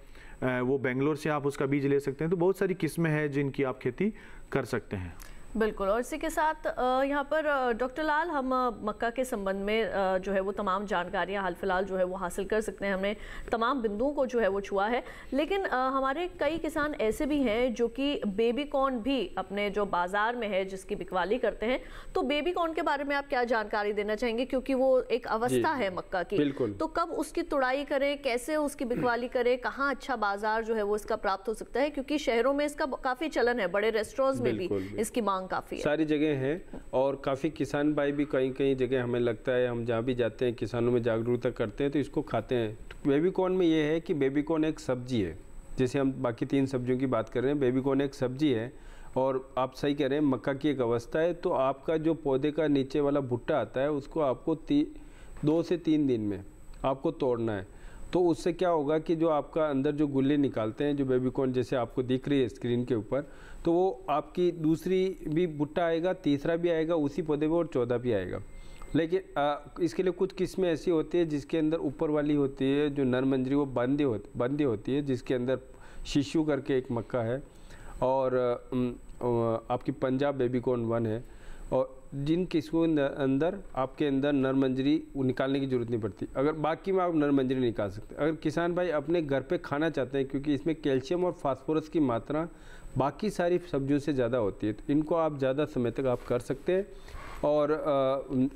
वो बेंगलोर से आप उसका बीज ले सकते हैं तो बहुत सारी किस्में हैं जिनकी आप खेती कर सकते हैं बिल्कुल और इसी के साथ यहाँ पर डॉक्टर लाल हम मक्का के संबंध में जो है वो तमाम जानकारियाँ हाल फिलहाल जो है वो हासिल कर सकते हैं हमने तमाम बिंदुओं को जो है वो छुआ है लेकिन हमारे कई किसान ऐसे भी हैं जो कि बेबी कॉर्न भी अपने जो बाज़ार में है जिसकी बिकवाली करते हैं तो बेबी कॉर्न के बारे में आप क्या जानकारी देना चाहेंगे क्योंकि वो एक अवस्था है मक्का की तो कब उसकी तुड़ाई करें कैसे उसकी बिकवाली करें कहाँ अच्छा बाज़ार जो है वो इसका प्राप्त हो सकता है क्योंकि शहरों में इसका काफ़ी चलन है बड़े रेस्टोरेंट्स में भी इसकी मांग मांग काफ़ी है सारी जगह है और काफ़ी किसान भाई भी कहीं कहीं जगह हमें लगता है हम जहाँ भी जाते हैं किसानों में जागरूकता करते हैं तो इसको खाते हैं बेबीकॉर्न में ये है कि बेबीकॉर्न एक सब्जी है जैसे हम बाकी तीन सब्जियों की बात कर रहे हैं बेबीकॉर्न एक सब्जी है और आप सही कह रहे हैं मक्का की एक अवस्था है तो आपका जो पौधे का नीचे वाला भुट्टा आता है उसको आपको ती दो से तीन दिन में आपको तोड़ना है तो उससे क्या होगा कि जो आपका अंदर जो गुल्ले निकालते हैं जो बेबीकॉर्न जैसे आपको दिख रही है स्क्रीन के ऊपर तो वो आपकी दूसरी भी भुट्टा आएगा तीसरा भी आएगा उसी पौधे पर और चौदह भी आएगा लेकिन आ, इसके लिए कुछ किस्में ऐसी होती है जिसके अंदर ऊपर वाली होती है जो नर मंजरी वो बंदी हो बंदी होती है जिसके अंदर शीशु करके एक मक्का है और आपकी पंजाब बेबीकॉर्न वन है और जिन किस्मों के अंदर आपके अंदर नरमंजरी निकालने की ज़रूरत नहीं पड़ती अगर बाकी में आप नरमंजरी निकाल सकते अगर किसान भाई अपने घर पे खाना चाहते हैं क्योंकि इसमें कैल्शियम और फास्फोरस की मात्रा बाकी सारी सब्जियों से ज़्यादा होती है तो इनको आप ज़्यादा समय तक आप कर सकते हैं और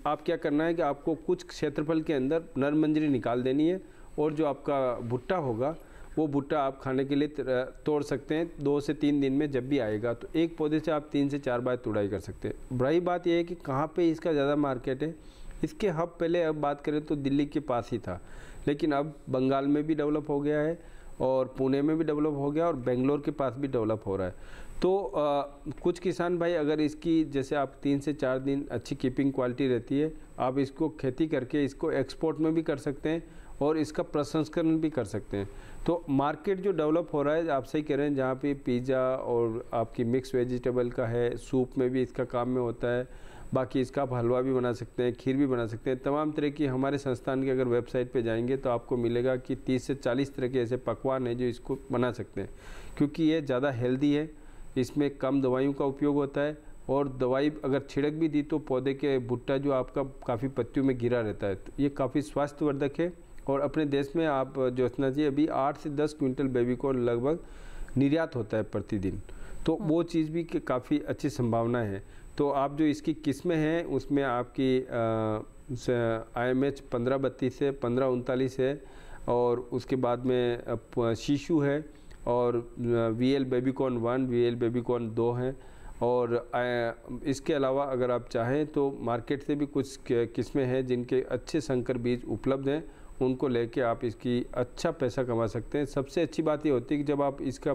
आप क्या करना है कि आपको कुछ क्षेत्रफल के अंदर नरमंजरी निकाल देनी है और जो आपका भुट्टा होगा वो भुट्टा आप खाने के लिए तोड़ सकते हैं दो से तीन दिन में जब भी आएगा तो एक पौधे से आप तीन से चार बार तुड़ाई कर सकते हैं रही बात यह है कि कहाँ पर इसका ज़्यादा मार्केट है इसके हब पहले अब बात करें तो दिल्ली के पास ही था लेकिन अब बंगाल में भी डेवलप हो गया है और पुणे में भी डेवलप हो गया और बेंगलोर के पास भी डेवलप हो रहा है तो आ, कुछ किसान भाई अगर इसकी जैसे आप तीन से चार दिन अच्छी कीपिंग क्वालिटी रहती है आप इसको खेती करके इसको एक्सपोर्ट में भी कर सकते हैं और इसका प्रसंस्करण भी कर सकते हैं तो मार्केट जो डेवलप हो रहा है आप सही कह रहे हैं जहाँ पे पिज़्ज़ा और आपकी मिक्स वेजिटेबल का है सूप में भी इसका काम में होता है बाकी इसका आप हलवा भी बना सकते हैं खीर भी बना सकते हैं तमाम तरह की हमारे संस्थान की अगर वेबसाइट पे जाएंगे तो आपको मिलेगा कि 30 से 40 तरह के ऐसे पकवान हैं जो इसको बना सकते हैं क्योंकि ये ज़्यादा हेल्दी है इसमें कम दवाइयों का उपयोग होता है और दवाई अगर छिड़क भी दी तो पौधे के भुट्टा जो आपका काफ़ी पत्तियों में गिरा रहता है तो ये काफ़ी स्वास्थ्यवर्धक है और अपने देश में आप ज्योत्ना जी अभी आठ से दस क्विंटल बेबी कॉर्न लगभग निर्यात होता है प्रतिदिन तो हम्म। वो चीज़ भी काफ़ी अच्छी संभावना है तो आप जो इसकी किस्में हैं उसमें आपकी आई एम एच पंद्रह बत्तीस है पंद्रह उनतालीस है और उसके बाद में शीशु है और V L baby corn one V L baby corn दो हैं और इसके अलावा अगर आप चाहें तो मार्केट से भी कुछ किस्में हैं जिनके अच्छे संकर बीज उपलब्ध हैं उनको लेके आप इसकी अच्छा पैसा कमा सकते हैं सबसे अच्छी बात ये होती है कि जब आप इसका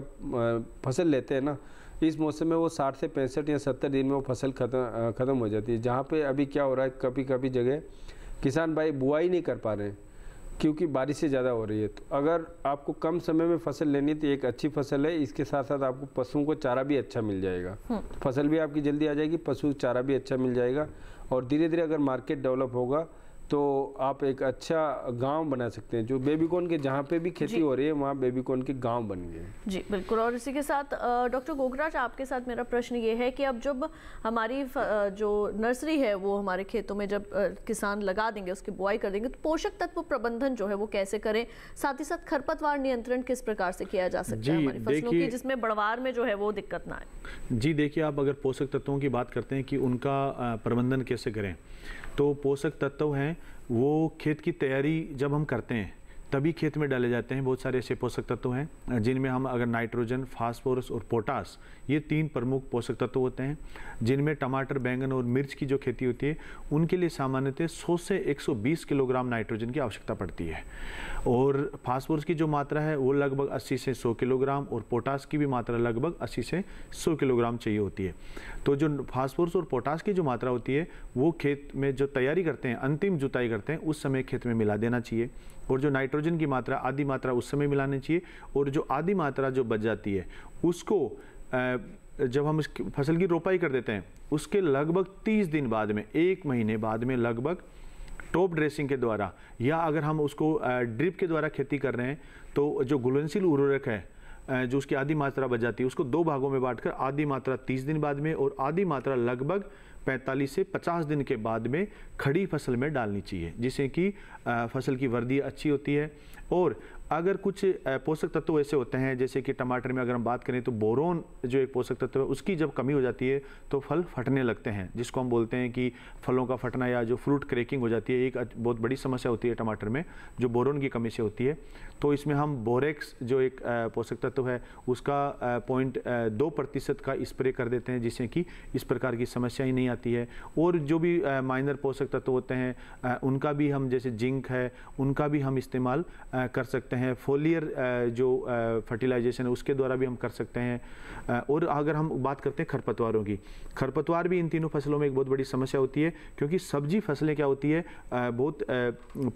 फसल लेते हैं ना इस मौसम में वो साठ से पैंसठ या सत्तर दिन में वो फसल खत्म ख़त्म हो जाती है जहाँ पे अभी क्या हो रहा है कभी कभी जगह किसान भाई बुआई नहीं कर पा रहे क्योंकि बारिश से ज़्यादा हो रही है तो अगर आपको कम समय में फसल लेनी तो एक अच्छी फसल है इसके साथ साथ आपको पशुओं को चारा भी अच्छा मिल जाएगा हम्म। फसल भी आपकी जल्दी आ जाएगी पशु चारा भी अच्छा मिल जाएगा और धीरे धीरे अगर मार्केट डेवलप होगा तो आप एक अच्छा गांव बना सकते हैं जो बेबीकॉर्न के जहां पे भी खेती हो रही है वहां बेबीकॉर्न के गांव बन गए जी बिल्कुल और इसी के साथ डॉक्टर गोगराज आपके साथ मेरा प्रश्न ये है कि अब जब हमारी जो नर्सरी है वो हमारे खेतों में जब किसान लगा देंगे उसकी बुआई कर देंगे तो पोषक तत्व प्रबंधन जो है वो कैसे करें साथ ही साथ खरपतवार नियंत्रण किस प्रकार से किया जा सकता है फसलों की जिसमें बड़वार में जो है वो दिक्कत ना आए जी देखिए आप अगर पोषक तत्वों की बात करते हैं कि उनका प्रबंधन कैसे करें तो पोषक तत्व हैं वो खेत की तैयारी जब हम करते हैं तभी खेत में डाले जाते हैं बहुत सारे ऐसे पोषक तत्व हैं जिनमें हम अगर नाइट्रोजन फास्फोरस और पोटास ये तीन प्रमुख पोषक तत्व होते हैं जिनमें टमाटर बैंगन और मिर्च की जो खेती होती है उनके लिए सामान्यतः 100 से 120 किलोग्राम नाइट्रोजन की आवश्यकता पड़ती है और फास्फोरस की जो मात्रा है वो लगभग अस्सी से सौ किलोग्राम और पोटास की भी मात्रा लगभग अस्सी से सौ किलोग्राम चाहिए होती है तो जो फास्फोरस और पोटास की जो मात्रा होती है वो खेत में जो तैयारी करते हैं अंतिम जुताई करते हैं उस समय खेत में मिला देना चाहिए और जो नाइट्रोजन की मात्रा आधी मात्रा उस समय मिलानी चाहिए और जो आधी मात्रा जो बच जाती है उसको जब हम फसल की रोपाई कर देते हैं उसके लगभग तीस दिन बाद में एक महीने बाद में लगभग टॉप ड्रेसिंग के द्वारा या अगर हम उसको ड्रिप के द्वारा खेती कर रहे हैं तो जो घुलनशील उर्वरक है जो उसकी आधी मात्रा बच जाती है उसको दो भागों में बांटकर आधी मात्रा 30 दिन बाद में और आधी मात्रा लगभग 45 से 50 दिन के बाद में खड़ी फसल में डालनी चाहिए जिससे कि फसल की वर्दी अच्छी होती है और अगर कुछ पोषक तत्व ऐसे होते हैं जैसे कि टमाटर में अगर हम बात करें तो बोरोन जो एक पोषक तत्व है उसकी जब कमी हो जाती है तो फल फटने लगते हैं जिसको हम बोलते हैं कि फलों का फटना या जो फ्रूट क्रेकिंग हो जाती है एक बहुत बड़ी समस्या होती है टमाटर में जो बोरोन की कमी से होती है तो इसमें हम बोरेक्स जो एक पोषक तत्व है उसका पॉइंट दो प्रतिशत का स्प्रे कर देते हैं जिससे कि इस प्रकार की समस्या ही नहीं आती है और जो भी माइनर पोषक तत्व होते हैं उनका भी हम जैसे जिंक है उनका भी हम इस्तेमाल कर सकते हैं सकते हैं फोलियर जो फर्टिलाइजेशन है उसके द्वारा भी हम कर सकते हैं और अगर हम बात करते हैं खरपतवारों की खरपतवार भी इन तीनों फसलों में एक बहुत बड़ी समस्या होती है क्योंकि सब्जी फसलें क्या होती है बहुत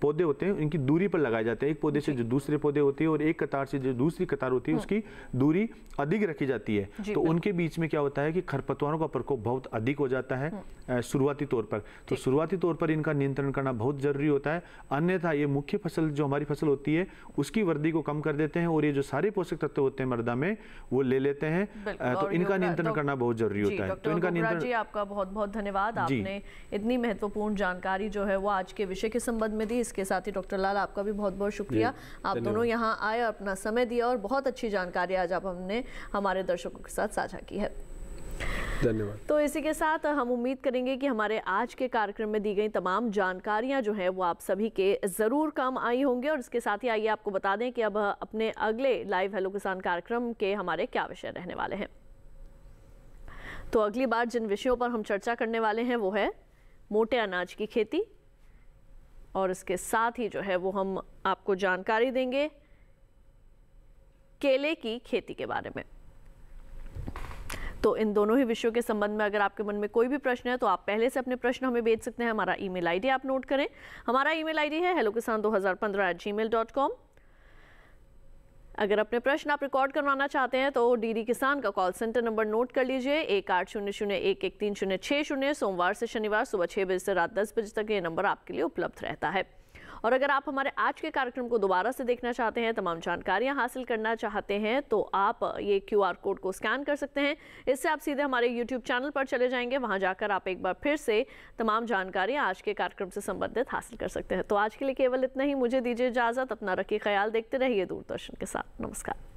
पौधे होते हैं इनकी दूरी पर लगाए जाते हैं एक पौधे से जो दूसरे पौधे होते हैं और एक कतार से जो दूसरी कतार होती है हाँ। उसकी दूरी अधिक रखी जाती है तो उनके बीच में क्या होता है कि खरपतवारों का प्रकोप बहुत अधिक हो जाता है हाँ। शुरुआती तौर पर तो शुरुआती तौर पर इनका नियंत्रण करना बहुत जरूरी होता है अन्यथा ये मुख्य फसल जो हमारी फसल होती है उस उसकी वर्दी को कम कर देते हैं और ये जो सारे पोषक तत्व होते हैं मर्दा में वो ले लेते हैं तो इनका नियंत्रण तो- करना बहुत जरूरी होता है तो इनका नियंत्रण आपका बहुत बहुत धन्यवाद आपने इतनी महत्वपूर्ण जानकारी जो है वो आज के विषय के संबंध में दी इसके साथ ही डॉक्टर लाल आपका भी बहुत बहुत शुक्रिया आप दोनों यहाँ आए और अपना समय दिया और बहुत अच्छी जानकारी आज आप हमने हमारे दर्शकों के साथ साझा की है धन्यवाद तो इसी के साथ हम उम्मीद करेंगे कि हमारे आज के कार्यक्रम में दी गई तमाम जानकारियां जो हैं वो आप सभी के ज़रूर काम आई होंगे और इसके साथ ही आइए आपको बता दें कि अब अपने अगले लाइव हेलो किसान कार्यक्रम के हमारे क्या विषय रहने वाले हैं तो अगली बार जिन विषयों पर हम चर्चा करने वाले हैं वो है मोटे अनाज की खेती और इसके साथ ही जो है वो हम आपको जानकारी देंगे केले की खेती के बारे में तो इन दोनों ही विषयों के संबंध में अगर आपके मन में कोई भी प्रश्न है तो आप पहले से अपने प्रश्न हमें भेज सकते हैं हमारा ईमेल आईडी आप नोट करें हमारा ईमेल आईडी है हेलो किसान दो हज़ार पंद्रह at Gmail dot com अगर अपने प्रश्न आप रिकॉर्ड करवाना चाहते हैं तो डीडी किसान का कॉल सेंटर नंबर नोट कर लीजिए एक आठ शून्य शून्य एक एक तीन शून्य छः शून्य सोमवार से शनिवार सुबह छः बजे से रात दस बजे तक ये नंबर आपके लिए उपलब्ध रहता है और अगर आप हमारे आज के कार्यक्रम को दोबारा से देखना चाहते हैं तमाम जानकारियाँ हासिल करना चाहते हैं तो आप ये क्यू कोड को स्कैन कर सकते हैं इससे आप सीधे हमारे यूट्यूब चैनल पर चले जाएंगे वहाँ जाकर आप एक बार फिर से तमाम जानकारियाँ आज के कार्यक्रम से संबंधित हासिल कर सकते हैं तो आज के लिए केवल इतना ही मुझे दीजिए इजाज़त अपना रखिए ख्याल देखते रहिए दूरदर्शन के साथ नमस्कार